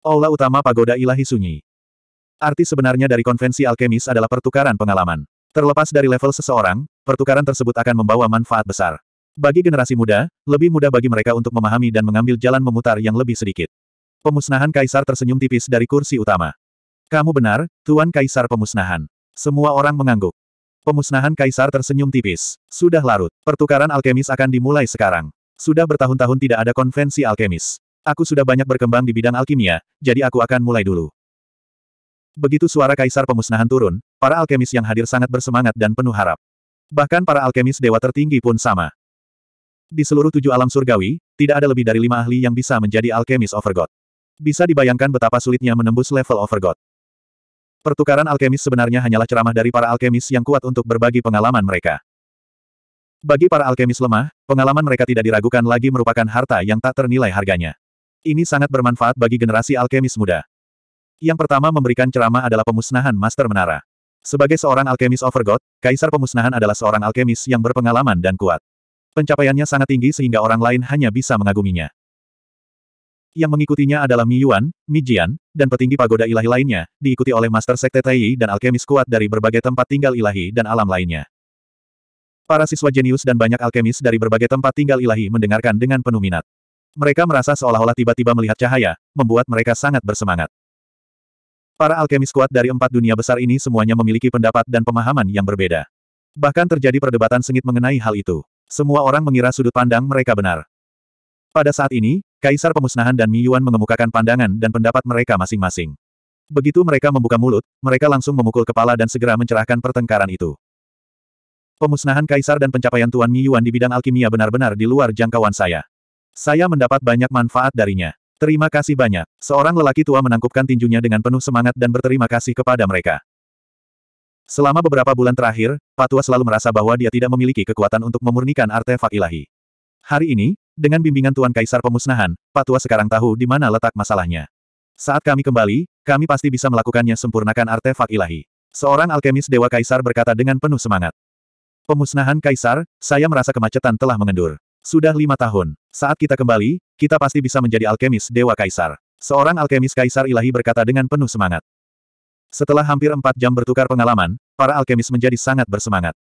Aula utama pagoda ilahi sunyi. Arti sebenarnya dari konvensi alkemis adalah pertukaran pengalaman. Terlepas dari level seseorang, pertukaran tersebut akan membawa manfaat besar. Bagi generasi muda, lebih mudah bagi mereka untuk memahami dan mengambil jalan memutar yang lebih sedikit. Pemusnahan Kaisar tersenyum tipis dari kursi utama. Kamu benar, Tuan Kaisar pemusnahan. Semua orang mengangguk. Pemusnahan Kaisar tersenyum tipis. Sudah larut. Pertukaran alkemis akan dimulai sekarang. Sudah bertahun-tahun tidak ada konvensi alkemis. Aku sudah banyak berkembang di bidang alkimia, jadi aku akan mulai dulu. Begitu suara kaisar pemusnahan turun, para alkemis yang hadir sangat bersemangat dan penuh harap. Bahkan para alkemis dewa tertinggi pun sama. Di seluruh tujuh alam surgawi, tidak ada lebih dari lima ahli yang bisa menjadi alkemis overgod. Bisa dibayangkan betapa sulitnya menembus level overgod. Pertukaran alkemis sebenarnya hanyalah ceramah dari para alkemis yang kuat untuk berbagi pengalaman mereka. Bagi para alkemis lemah, pengalaman mereka tidak diragukan lagi merupakan harta yang tak ternilai harganya. Ini sangat bermanfaat bagi generasi alkemis muda. Yang pertama memberikan ceramah adalah pemusnahan Master Menara. Sebagai seorang alkemis overgod, Kaisar Pemusnahan adalah seorang alkemis yang berpengalaman dan kuat. Pencapaiannya sangat tinggi sehingga orang lain hanya bisa mengaguminya. Yang mengikutinya adalah Mi Yuan, Mi Jian, dan petinggi pagoda ilahi lainnya, diikuti oleh Master Sekte Taiyi dan alkemis kuat dari berbagai tempat tinggal ilahi dan alam lainnya. Para siswa jenius dan banyak alkemis dari berbagai tempat tinggal ilahi mendengarkan dengan penuh minat. Mereka merasa seolah-olah tiba-tiba melihat cahaya, membuat mereka sangat bersemangat. Para alkemis kuat dari empat dunia besar ini semuanya memiliki pendapat dan pemahaman yang berbeda. Bahkan terjadi perdebatan sengit mengenai hal itu. Semua orang mengira sudut pandang mereka benar. Pada saat ini, Kaisar Pemusnahan dan Miyuan mengemukakan pandangan dan pendapat mereka masing-masing. Begitu mereka membuka mulut, mereka langsung memukul kepala dan segera mencerahkan pertengkaran itu. Pemusnahan Kaisar dan pencapaian Tuan Miyuan di bidang alkimia benar-benar di luar jangkauan saya. Saya mendapat banyak manfaat darinya. Terima kasih banyak. Seorang lelaki tua menangkupkan tinjunya dengan penuh semangat dan berterima kasih kepada mereka. Selama beberapa bulan terakhir, Patua selalu merasa bahwa dia tidak memiliki kekuatan untuk memurnikan artefak ilahi. Hari ini, dengan bimbingan Tuan Kaisar Pemusnahan, Patua sekarang tahu di mana letak masalahnya. Saat kami kembali, kami pasti bisa melakukannya sempurnakan artefak ilahi. Seorang alkemis Dewa Kaisar berkata dengan penuh semangat. Pemusnahan Kaisar, saya merasa kemacetan telah mengendur. Sudah lima tahun. Saat kita kembali, kita pasti bisa menjadi alkemis Dewa Kaisar. Seorang alkemis Kaisar ilahi berkata dengan penuh semangat. Setelah hampir empat jam bertukar pengalaman, para alkemis menjadi sangat bersemangat.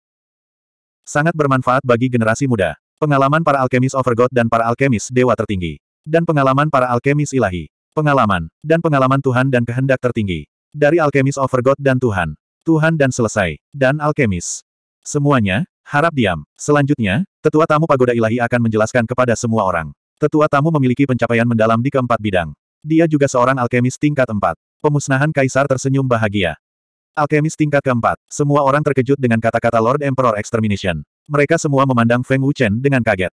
Sangat bermanfaat bagi generasi muda. Pengalaman para alkemis Overgod dan para alkemis Dewa tertinggi. Dan pengalaman para alkemis ilahi. Pengalaman, dan pengalaman Tuhan dan kehendak tertinggi. Dari alkemis Overgod dan Tuhan. Tuhan dan selesai. Dan alkemis. Semuanya, harap diam. Selanjutnya, Tetua tamu pagoda ilahi akan menjelaskan kepada semua orang. Tetua tamu memiliki pencapaian mendalam di keempat bidang. Dia juga seorang alkemis tingkat empat. Pemusnahan kaisar tersenyum bahagia. Alkemis tingkat keempat. Semua orang terkejut dengan kata-kata Lord Emperor Extermination. Mereka semua memandang Feng Wuchen dengan kaget.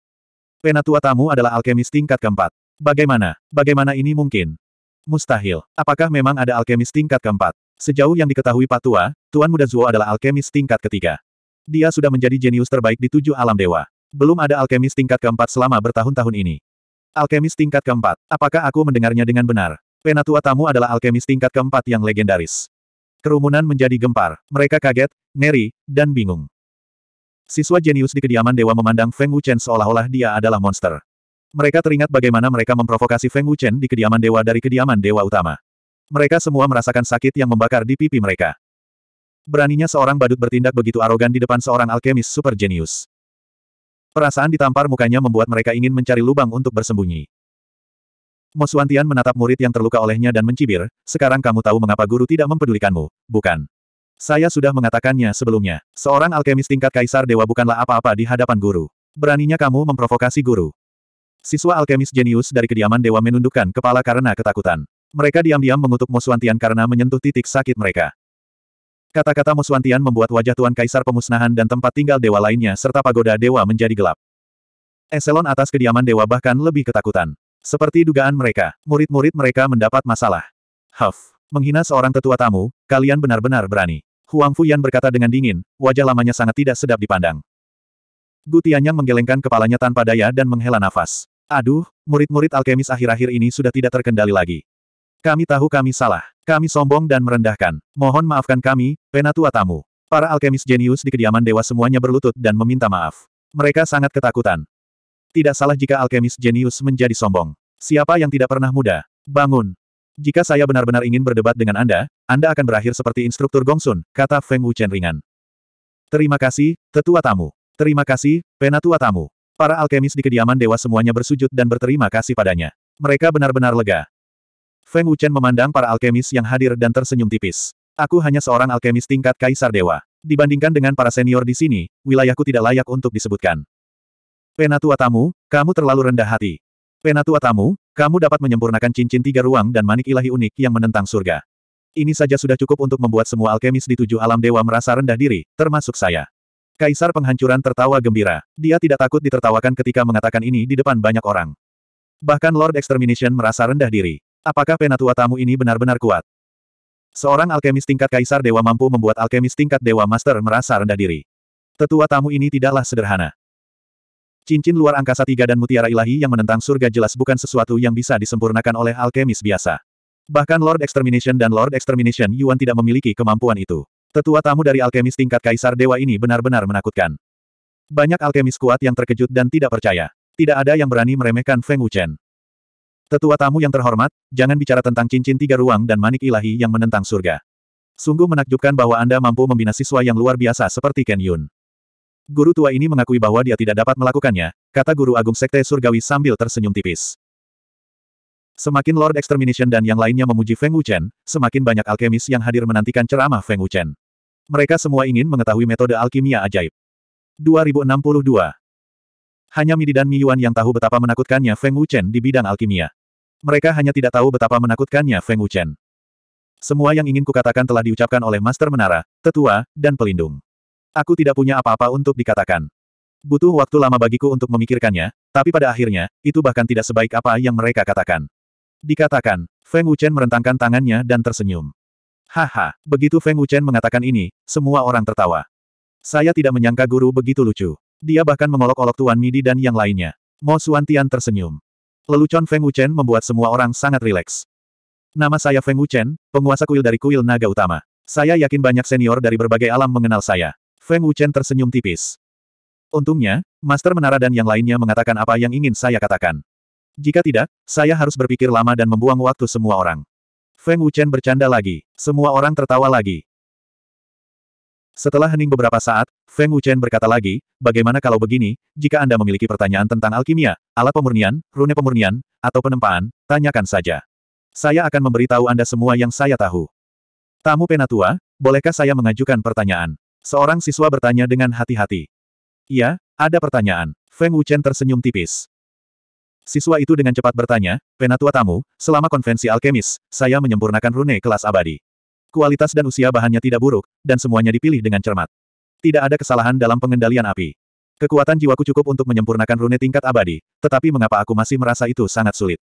Penatua tamu adalah alkemis tingkat keempat. Bagaimana? Bagaimana ini mungkin? Mustahil. Apakah memang ada alkemis tingkat keempat? Sejauh yang diketahui Patua, Tuan Muda Zuo adalah alkemis tingkat ketiga. Dia sudah menjadi jenius terbaik di tujuh alam dewa. Belum ada alkemis tingkat keempat selama bertahun-tahun ini. Alkemis tingkat keempat, apakah aku mendengarnya dengan benar? Penatua tamu adalah alkemis tingkat keempat yang legendaris. Kerumunan menjadi gempar, mereka kaget, ngeri, dan bingung. Siswa jenius di kediaman dewa memandang Feng Wuchen seolah-olah dia adalah monster. Mereka teringat bagaimana mereka memprovokasi Feng Wuchen di kediaman dewa dari kediaman dewa utama. Mereka semua merasakan sakit yang membakar di pipi mereka. Beraninya seorang badut bertindak begitu arogan di depan seorang alkemis super jenius. Perasaan ditampar mukanya membuat mereka ingin mencari lubang untuk bersembunyi. Mosuantian menatap murid yang terluka olehnya dan mencibir, sekarang kamu tahu mengapa guru tidak mempedulikanmu, bukan? Saya sudah mengatakannya sebelumnya, seorang alkemis tingkat kaisar dewa bukanlah apa-apa di hadapan guru. Beraninya kamu memprovokasi guru. Siswa alkemis jenius dari kediaman dewa menundukkan kepala karena ketakutan. Mereka diam-diam mengutuk Mosuantian karena menyentuh titik sakit mereka. Kata-kata Musuantian membuat wajah Tuan Kaisar pemusnahan dan tempat tinggal dewa lainnya serta pagoda dewa menjadi gelap. Eselon atas kediaman dewa bahkan lebih ketakutan. Seperti dugaan mereka, murid-murid mereka mendapat masalah. Huff, menghina seorang tetua tamu, kalian benar-benar berani. Huang Fuyan berkata dengan dingin, wajah lamanya sangat tidak sedap dipandang. Gu Tianyang menggelengkan kepalanya tanpa daya dan menghela nafas. Aduh, murid-murid alkemis akhir-akhir ini sudah tidak terkendali lagi. Kami tahu kami salah. Kami sombong dan merendahkan. Mohon maafkan kami, penatua tamu. Para alkemis jenius di kediaman dewa semuanya berlutut dan meminta maaf. Mereka sangat ketakutan. Tidak salah jika alkemis jenius menjadi sombong. Siapa yang tidak pernah muda? Bangun. Jika saya benar-benar ingin berdebat dengan Anda, Anda akan berakhir seperti instruktur Gongsun, kata Feng Wuchen ringan. Terima kasih, tetua tamu. Terima kasih, penatua tamu. Para alkemis di kediaman dewa semuanya bersujud dan berterima kasih padanya. Mereka benar-benar lega. Feng Wuchen memandang para alkemis yang hadir dan tersenyum tipis. Aku hanya seorang alkemis tingkat Kaisar Dewa. Dibandingkan dengan para senior di sini, wilayahku tidak layak untuk disebutkan. Penatua tamu, kamu terlalu rendah hati. Penatua tamu, kamu dapat menyempurnakan cincin tiga ruang dan manik ilahi unik yang menentang surga. Ini saja sudah cukup untuk membuat semua alkemis di tujuh alam dewa merasa rendah diri, termasuk saya. Kaisar penghancuran tertawa gembira. Dia tidak takut ditertawakan ketika mengatakan ini di depan banyak orang. Bahkan Lord Extermination merasa rendah diri. Apakah penatua tamu ini benar-benar kuat? Seorang alkemis tingkat kaisar dewa mampu membuat alkemis tingkat dewa master merasa rendah diri. Tetua tamu ini tidaklah sederhana. Cincin luar angkasa tiga dan mutiara ilahi yang menentang surga jelas bukan sesuatu yang bisa disempurnakan oleh alkemis biasa. Bahkan Lord Extermination dan Lord Extermination Yuan tidak memiliki kemampuan itu. Tetua tamu dari alkemis tingkat kaisar dewa ini benar-benar menakutkan. Banyak alkemis kuat yang terkejut dan tidak percaya. Tidak ada yang berani meremehkan Feng Wuchen. Tetua tamu yang terhormat, jangan bicara tentang cincin tiga ruang dan manik ilahi yang menentang surga. Sungguh menakjubkan bahwa Anda mampu membina siswa yang luar biasa seperti Ken Yun. Guru tua ini mengakui bahwa dia tidak dapat melakukannya, kata guru agung sekte surgawi sambil tersenyum tipis. Semakin Lord Extermination dan yang lainnya memuji Feng Wuchen, semakin banyak alkemis yang hadir menantikan ceramah Feng Wuchen. Mereka semua ingin mengetahui metode alkimia ajaib. 2062 Hanya Midi dan Miyuan yang tahu betapa menakutkannya Feng Wuchen di bidang alkimia. Mereka hanya tidak tahu betapa menakutkannya Feng Wuchen. Semua yang ingin kukatakan telah diucapkan oleh Master Menara, Tetua, dan Pelindung. Aku tidak punya apa-apa untuk dikatakan. Butuh waktu lama bagiku untuk memikirkannya, tapi pada akhirnya, itu bahkan tidak sebaik apa yang mereka katakan. Dikatakan, Feng Wuchen merentangkan tangannya dan tersenyum. Haha, begitu Feng Wuchen mengatakan ini, semua orang tertawa. Saya tidak menyangka guru begitu lucu. Dia bahkan mengolok-olok Tuan Midi dan yang lainnya. Mo Suantian tersenyum. Lelucon Feng Wuchen membuat semua orang sangat rileks. Nama saya Feng Wuchen, penguasa kuil dari kuil naga utama. Saya yakin banyak senior dari berbagai alam mengenal saya. Feng Wuchen tersenyum tipis. Untungnya, Master Menara dan yang lainnya mengatakan apa yang ingin saya katakan. Jika tidak, saya harus berpikir lama dan membuang waktu semua orang. Feng Wuchen bercanda lagi. Semua orang tertawa lagi. Setelah hening beberapa saat, Feng Wuchen berkata lagi, bagaimana kalau begini, jika Anda memiliki pertanyaan tentang alkimia, alat pemurnian, rune pemurnian, atau penempaan, tanyakan saja. Saya akan memberitahu Anda semua yang saya tahu. Tamu penatua, bolehkah saya mengajukan pertanyaan? Seorang siswa bertanya dengan hati-hati. Iya, ada pertanyaan. Feng Wuchen tersenyum tipis. Siswa itu dengan cepat bertanya, penatua tamu, selama konvensi alkemis, saya menyempurnakan rune kelas abadi. Kualitas dan usia bahannya tidak buruk, dan semuanya dipilih dengan cermat. Tidak ada kesalahan dalam pengendalian api. Kekuatan jiwaku cukup untuk menyempurnakan rune tingkat abadi, tetapi mengapa aku masih merasa itu sangat sulit?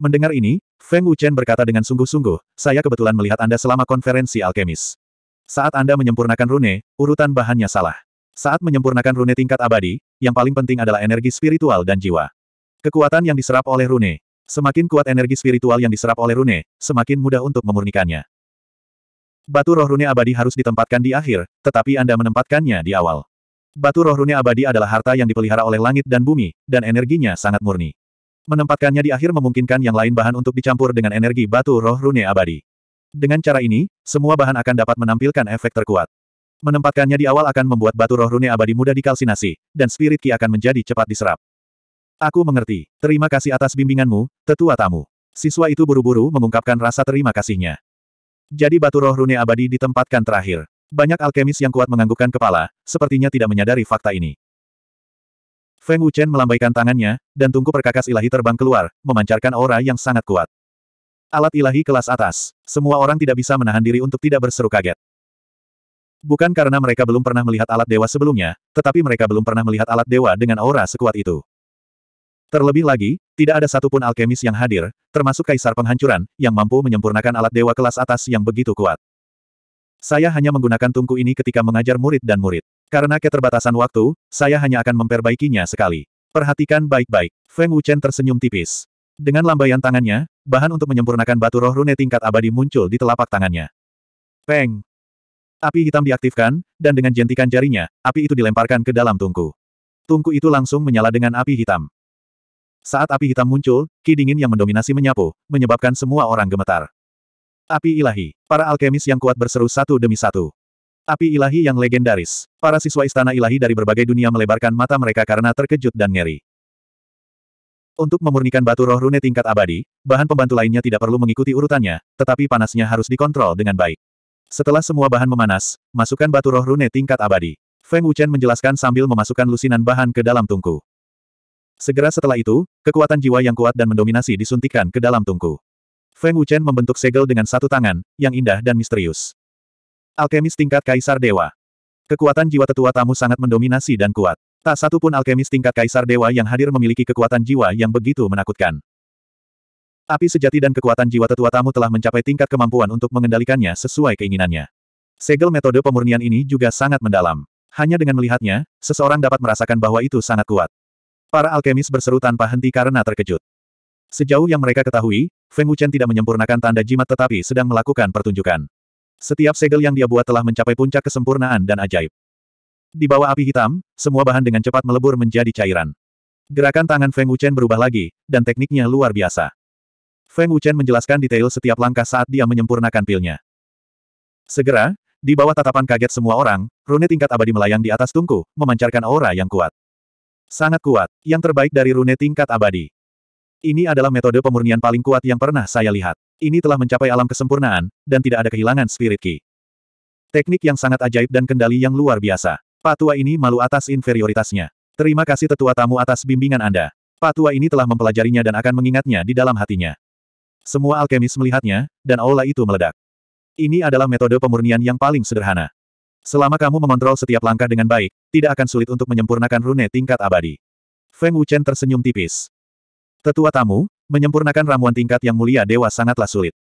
Mendengar ini, Feng Wuchen berkata dengan sungguh-sungguh, saya kebetulan melihat Anda selama konferensi alkemis. Saat Anda menyempurnakan rune, urutan bahannya salah. Saat menyempurnakan rune tingkat abadi, yang paling penting adalah energi spiritual dan jiwa. Kekuatan yang diserap oleh rune, Semakin kuat energi spiritual yang diserap oleh rune, semakin mudah untuk memurnikannya. Batu roh rune abadi harus ditempatkan di akhir, tetapi Anda menempatkannya di awal. Batu roh rune abadi adalah harta yang dipelihara oleh langit dan bumi, dan energinya sangat murni. Menempatkannya di akhir memungkinkan yang lain bahan untuk dicampur dengan energi batu roh rune abadi. Dengan cara ini, semua bahan akan dapat menampilkan efek terkuat. Menempatkannya di awal akan membuat batu roh rune abadi mudah dikalsinasi, dan spirit ki akan menjadi cepat diserap. Aku mengerti. Terima kasih atas bimbinganmu, tetua tamu. Siswa itu buru-buru mengungkapkan rasa terima kasihnya. Jadi batu roh rune abadi ditempatkan terakhir. Banyak alkemis yang kuat menganggukkan kepala, sepertinya tidak menyadari fakta ini. Feng Wuchen melambaikan tangannya, dan tungku perkakas ilahi terbang keluar, memancarkan aura yang sangat kuat. Alat ilahi kelas atas. Semua orang tidak bisa menahan diri untuk tidak berseru kaget. Bukan karena mereka belum pernah melihat alat dewa sebelumnya, tetapi mereka belum pernah melihat alat dewa dengan aura sekuat itu. Terlebih lagi, tidak ada satupun alkemis yang hadir, termasuk kaisar penghancuran, yang mampu menyempurnakan alat dewa kelas atas yang begitu kuat. Saya hanya menggunakan tungku ini ketika mengajar murid dan murid. Karena keterbatasan waktu, saya hanya akan memperbaikinya sekali. Perhatikan baik-baik. Feng Wuchen tersenyum tipis. Dengan lambaian tangannya, bahan untuk menyempurnakan batu roh rune tingkat abadi muncul di telapak tangannya. Peng! Api hitam diaktifkan, dan dengan jentikan jarinya, api itu dilemparkan ke dalam tungku. Tungku itu langsung menyala dengan api hitam. Saat api hitam muncul, ki dingin yang mendominasi menyapu, menyebabkan semua orang gemetar. Api ilahi. Para alkemis yang kuat berseru satu demi satu. Api ilahi yang legendaris. Para siswa istana ilahi dari berbagai dunia melebarkan mata mereka karena terkejut dan ngeri. Untuk memurnikan batu roh rune tingkat abadi, bahan pembantu lainnya tidak perlu mengikuti urutannya, tetapi panasnya harus dikontrol dengan baik. Setelah semua bahan memanas, masukkan batu roh rune tingkat abadi. Feng Wuchen menjelaskan sambil memasukkan lusinan bahan ke dalam tungku. Segera setelah itu, kekuatan jiwa yang kuat dan mendominasi disuntikan ke dalam tungku. Feng Wuchen membentuk segel dengan satu tangan, yang indah dan misterius. Alkemis tingkat Kaisar Dewa. Kekuatan jiwa tetua tamu sangat mendominasi dan kuat. Tak satu pun alkemis tingkat Kaisar Dewa yang hadir memiliki kekuatan jiwa yang begitu menakutkan. Api sejati dan kekuatan jiwa tetua tamu telah mencapai tingkat kemampuan untuk mengendalikannya sesuai keinginannya. Segel metode pemurnian ini juga sangat mendalam. Hanya dengan melihatnya, seseorang dapat merasakan bahwa itu sangat kuat. Para alkemis berseru tanpa henti karena terkejut. Sejauh yang mereka ketahui, Feng Wuchen tidak menyempurnakan tanda jimat tetapi sedang melakukan pertunjukan. Setiap segel yang dia buat telah mencapai puncak kesempurnaan dan ajaib. Di bawah api hitam, semua bahan dengan cepat melebur menjadi cairan. Gerakan tangan Feng Wuchen berubah lagi, dan tekniknya luar biasa. Feng Wuchen menjelaskan detail setiap langkah saat dia menyempurnakan pilnya. Segera, di bawah tatapan kaget semua orang, rune tingkat abadi melayang di atas tungku, memancarkan aura yang kuat. Sangat kuat, yang terbaik dari rune tingkat abadi. Ini adalah metode pemurnian paling kuat yang pernah saya lihat. Ini telah mencapai alam kesempurnaan, dan tidak ada kehilangan spirit ki. Teknik yang sangat ajaib dan kendali yang luar biasa. Patua ini malu atas inferioritasnya. Terima kasih tetua tamu atas bimbingan Anda. Patua ini telah mempelajarinya dan akan mengingatnya di dalam hatinya. Semua alkemis melihatnya, dan aula itu meledak. Ini adalah metode pemurnian yang paling sederhana. Selama kamu mengontrol setiap langkah dengan baik, tidak akan sulit untuk menyempurnakan rune tingkat abadi. Feng Wuchen tersenyum tipis. Tetua tamu, menyempurnakan ramuan tingkat yang mulia dewa sangatlah sulit.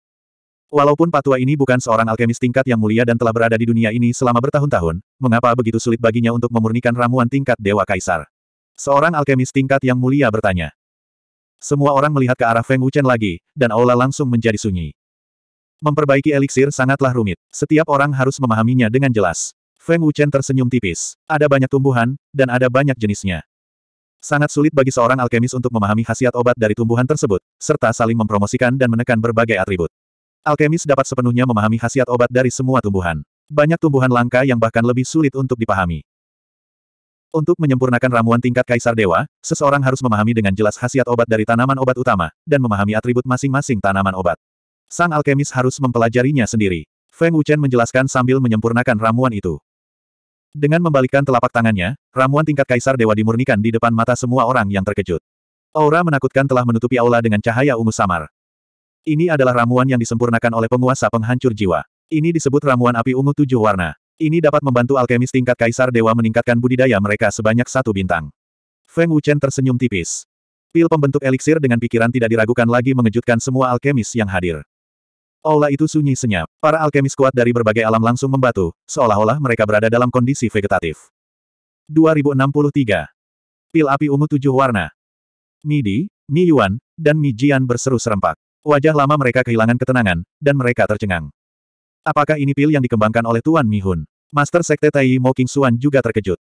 Walaupun patua ini bukan seorang alkemis tingkat yang mulia dan telah berada di dunia ini selama bertahun-tahun, mengapa begitu sulit baginya untuk memurnikan ramuan tingkat dewa kaisar? Seorang alkemis tingkat yang mulia bertanya. Semua orang melihat ke arah Feng Wuchen lagi, dan aula langsung menjadi sunyi. Memperbaiki eliksir sangatlah rumit. Setiap orang harus memahaminya dengan jelas. Feng Wuchen tersenyum tipis. Ada banyak tumbuhan, dan ada banyak jenisnya. Sangat sulit bagi seorang alkemis untuk memahami khasiat obat dari tumbuhan tersebut, serta saling mempromosikan dan menekan berbagai atribut. Alkemis dapat sepenuhnya memahami khasiat obat dari semua tumbuhan. Banyak tumbuhan langka yang bahkan lebih sulit untuk dipahami. Untuk menyempurnakan ramuan tingkat kaisar dewa, seseorang harus memahami dengan jelas khasiat obat dari tanaman obat utama, dan memahami atribut masing-masing tanaman obat. Sang alkemis harus mempelajarinya sendiri. Feng Wuchen menjelaskan sambil menyempurnakan ramuan itu. Dengan membalikkan telapak tangannya, ramuan tingkat kaisar dewa dimurnikan di depan mata semua orang yang terkejut. Aura menakutkan telah menutupi aula dengan cahaya ungu samar. Ini adalah ramuan yang disempurnakan oleh penguasa penghancur jiwa. Ini disebut ramuan api ungu tujuh warna. Ini dapat membantu alkemis tingkat kaisar dewa meningkatkan budidaya mereka sebanyak satu bintang. Feng Wuchen tersenyum tipis. Pil pembentuk eliksir dengan pikiran tidak diragukan lagi mengejutkan semua alkemis yang hadir. Aula itu sunyi senyap. Para alkemis kuat dari berbagai alam langsung membatu, seolah-olah mereka berada dalam kondisi vegetatif. 2063. Pil api ungu tujuh warna. Midi, Mi Yuan, dan Mi Jian berseru serempak. Wajah lama mereka kehilangan ketenangan, dan mereka tercengang. Apakah ini pil yang dikembangkan oleh Tuan Mi Hun? Master Sekte Tai Mo King Suan juga terkejut.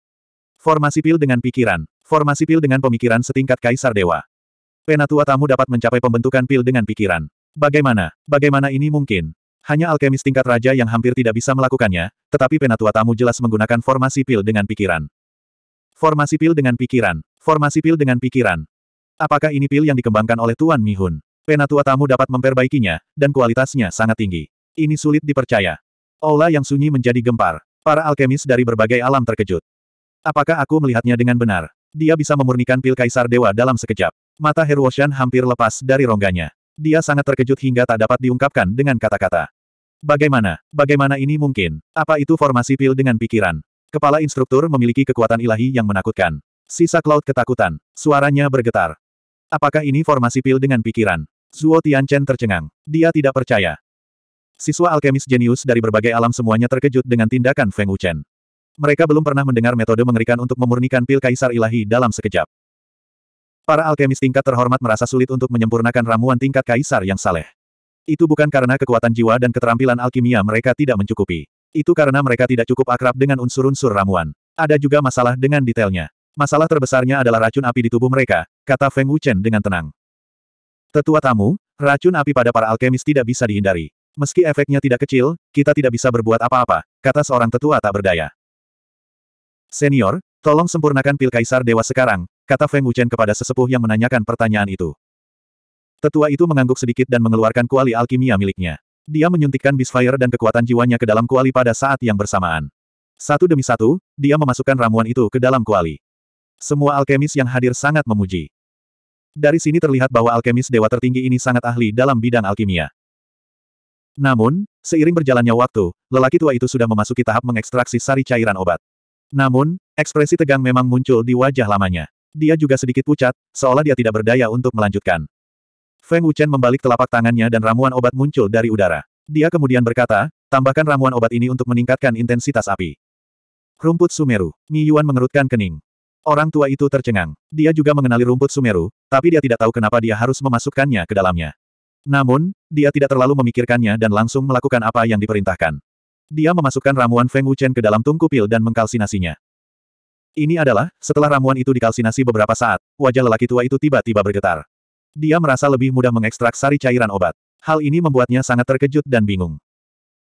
Formasi pil dengan pikiran. Formasi pil dengan pemikiran setingkat kaisar dewa. Penatua tamu dapat mencapai pembentukan pil dengan pikiran. Bagaimana? Bagaimana ini mungkin? Hanya alkemis tingkat raja yang hampir tidak bisa melakukannya, tetapi penatua tamu jelas menggunakan formasi pil dengan pikiran. Formasi pil dengan pikiran. Formasi pil dengan pikiran. Apakah ini pil yang dikembangkan oleh Tuan Mihun? Penatua tamu dapat memperbaikinya, dan kualitasnya sangat tinggi. Ini sulit dipercaya. Aula yang sunyi menjadi gempar. Para alkemis dari berbagai alam terkejut. Apakah aku melihatnya dengan benar? Dia bisa memurnikan pil kaisar dewa dalam sekejap. Mata Heruoshan hampir lepas dari rongganya. Dia sangat terkejut hingga tak dapat diungkapkan dengan kata-kata. Bagaimana? Bagaimana ini mungkin? Apa itu formasi pil dengan pikiran? Kepala instruktur memiliki kekuatan ilahi yang menakutkan. Sisa Cloud ketakutan. Suaranya bergetar. Apakah ini formasi pil dengan pikiran? Zuo Tianchen tercengang. Dia tidak percaya. Siswa alkemis jenius dari berbagai alam semuanya terkejut dengan tindakan Feng Wuchen. Mereka belum pernah mendengar metode mengerikan untuk memurnikan pil kaisar ilahi dalam sekejap. Para alkemis tingkat terhormat merasa sulit untuk menyempurnakan ramuan tingkat kaisar yang saleh. Itu bukan karena kekuatan jiwa dan keterampilan alkimia mereka tidak mencukupi. Itu karena mereka tidak cukup akrab dengan unsur-unsur ramuan. Ada juga masalah dengan detailnya. Masalah terbesarnya adalah racun api di tubuh mereka, kata Feng Wuchen dengan tenang. Tetua tamu, racun api pada para alkemis tidak bisa dihindari. Meski efeknya tidak kecil, kita tidak bisa berbuat apa-apa, kata seorang tetua tak berdaya. Senior, Tolong sempurnakan pil kaisar dewa sekarang, kata Feng Wuchen kepada sesepuh yang menanyakan pertanyaan itu. Tetua itu mengangguk sedikit dan mengeluarkan kuali alkimia miliknya. Dia menyuntikkan bisfire dan kekuatan jiwanya ke dalam kuali pada saat yang bersamaan. Satu demi satu, dia memasukkan ramuan itu ke dalam kuali. Semua alkemis yang hadir sangat memuji. Dari sini terlihat bahwa alkemis dewa tertinggi ini sangat ahli dalam bidang alkimia. Namun, seiring berjalannya waktu, lelaki tua itu sudah memasuki tahap mengekstraksi sari cairan obat. Namun, Ekspresi tegang memang muncul di wajah lamanya. Dia juga sedikit pucat, seolah dia tidak berdaya untuk melanjutkan. Feng Wuchen membalik telapak tangannya dan ramuan obat muncul dari udara. Dia kemudian berkata, tambahkan ramuan obat ini untuk meningkatkan intensitas api. Rumput Sumeru. Mi Yuan mengerutkan kening. Orang tua itu tercengang. Dia juga mengenali rumput Sumeru, tapi dia tidak tahu kenapa dia harus memasukkannya ke dalamnya. Namun, dia tidak terlalu memikirkannya dan langsung melakukan apa yang diperintahkan. Dia memasukkan ramuan Feng Wuchen ke dalam tungku pil dan mengkalsinasinya. Ini adalah, setelah ramuan itu dikalsinasi beberapa saat, wajah lelaki tua itu tiba-tiba bergetar. Dia merasa lebih mudah mengekstrak sari cairan obat. Hal ini membuatnya sangat terkejut dan bingung.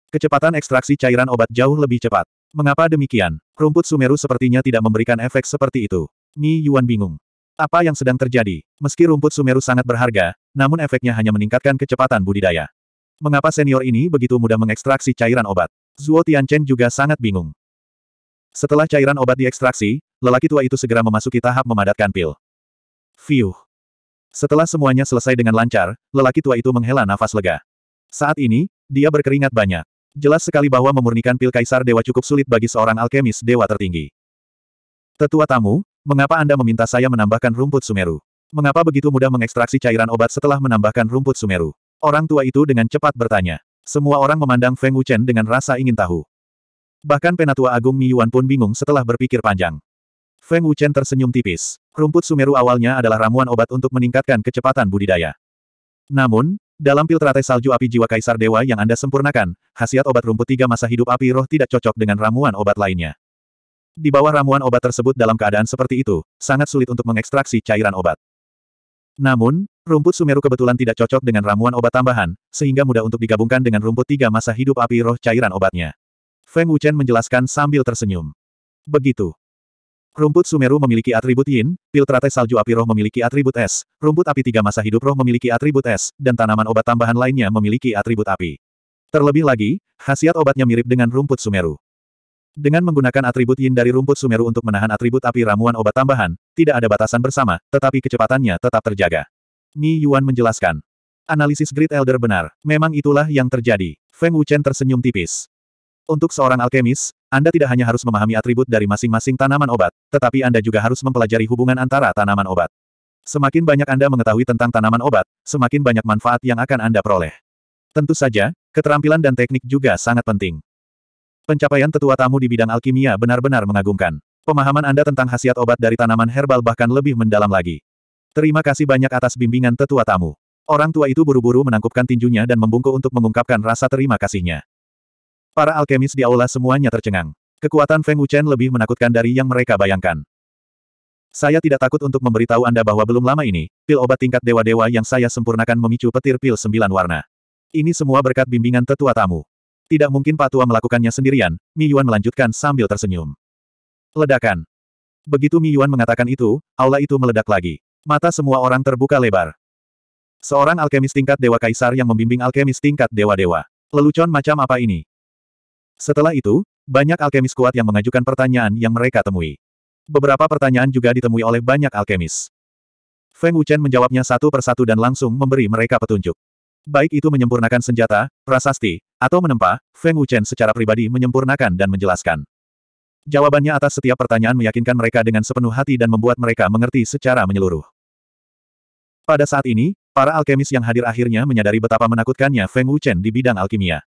Kecepatan ekstraksi cairan obat jauh lebih cepat. Mengapa demikian? Rumput Sumeru sepertinya tidak memberikan efek seperti itu. Mi Yuan bingung. Apa yang sedang terjadi? Meski rumput Sumeru sangat berharga, namun efeknya hanya meningkatkan kecepatan budidaya. Mengapa senior ini begitu mudah mengekstraksi cairan obat? Zuo Tianchen juga sangat bingung. Setelah cairan obat diekstraksi, lelaki tua itu segera memasuki tahap memadatkan pil. Fiuh. Setelah semuanya selesai dengan lancar, lelaki tua itu menghela nafas lega. Saat ini, dia berkeringat banyak. Jelas sekali bahwa memurnikan pil kaisar dewa cukup sulit bagi seorang alkemis dewa tertinggi. Tetua tamu, mengapa Anda meminta saya menambahkan rumput Sumeru? Mengapa begitu mudah mengekstraksi cairan obat setelah menambahkan rumput Sumeru? Orang tua itu dengan cepat bertanya. Semua orang memandang Feng Wuchen dengan rasa ingin tahu. Bahkan Penatua Agung Miyuan pun bingung setelah berpikir panjang. Feng Wuchen tersenyum tipis. Rumput Sumeru awalnya adalah ramuan obat untuk meningkatkan kecepatan budidaya. Namun, dalam filtrate salju api jiwa kaisar dewa yang Anda sempurnakan, khasiat obat rumput tiga masa hidup api roh tidak cocok dengan ramuan obat lainnya. Di bawah ramuan obat tersebut dalam keadaan seperti itu, sangat sulit untuk mengekstraksi cairan obat. Namun, rumput Sumeru kebetulan tidak cocok dengan ramuan obat tambahan, sehingga mudah untuk digabungkan dengan rumput tiga masa hidup api roh cairan obatnya. Feng Wuchen menjelaskan sambil tersenyum. Begitu. Rumput Sumeru memiliki atribut yin, Pil piltrate salju api roh memiliki atribut es, rumput api tiga masa hidup roh memiliki atribut es, dan tanaman obat tambahan lainnya memiliki atribut api. Terlebih lagi, khasiat obatnya mirip dengan rumput Sumeru. Dengan menggunakan atribut yin dari rumput Sumeru untuk menahan atribut api ramuan obat tambahan, tidak ada batasan bersama, tetapi kecepatannya tetap terjaga. Ni Yuan menjelaskan. Analisis Great Elder benar, memang itulah yang terjadi. Feng Wuchen tersenyum tipis. Untuk seorang alkemis, Anda tidak hanya harus memahami atribut dari masing-masing tanaman obat, tetapi Anda juga harus mempelajari hubungan antara tanaman obat. Semakin banyak Anda mengetahui tentang tanaman obat, semakin banyak manfaat yang akan Anda peroleh. Tentu saja, keterampilan dan teknik juga sangat penting. Pencapaian tetua tamu di bidang alkimia benar-benar mengagumkan. Pemahaman Anda tentang khasiat obat dari tanaman herbal bahkan lebih mendalam lagi. Terima kasih banyak atas bimbingan tetua tamu. Orang tua itu buru-buru menangkupkan tinjunya dan membungkuk untuk mengungkapkan rasa terima kasihnya. Para alkemis di aula semuanya tercengang. Kekuatan Feng Wuchen lebih menakutkan dari yang mereka bayangkan. Saya tidak takut untuk memberitahu Anda bahwa belum lama ini, pil obat tingkat dewa-dewa yang saya sempurnakan memicu petir pil sembilan warna. Ini semua berkat bimbingan tetua tamu. Tidak mungkin Pak Tua melakukannya sendirian, Mi Yuan melanjutkan sambil tersenyum. Ledakan. Begitu Mi Yuan mengatakan itu, aula itu meledak lagi. Mata semua orang terbuka lebar. Seorang alkemis tingkat Dewa Kaisar yang membimbing alkemis tingkat Dewa-Dewa. Lelucon macam apa ini? Setelah itu, banyak alkemis kuat yang mengajukan pertanyaan yang mereka temui. Beberapa pertanyaan juga ditemui oleh banyak alkemis. Feng Wuchen menjawabnya satu persatu dan langsung memberi mereka petunjuk. Baik itu menyempurnakan senjata, prasasti, atau menempa, Feng Wuchen secara pribadi menyempurnakan dan menjelaskan. Jawabannya atas setiap pertanyaan meyakinkan mereka dengan sepenuh hati dan membuat mereka mengerti secara menyeluruh. Pada saat ini, para alkemis yang hadir akhirnya menyadari betapa menakutkannya Feng Wuchen di bidang alkimia.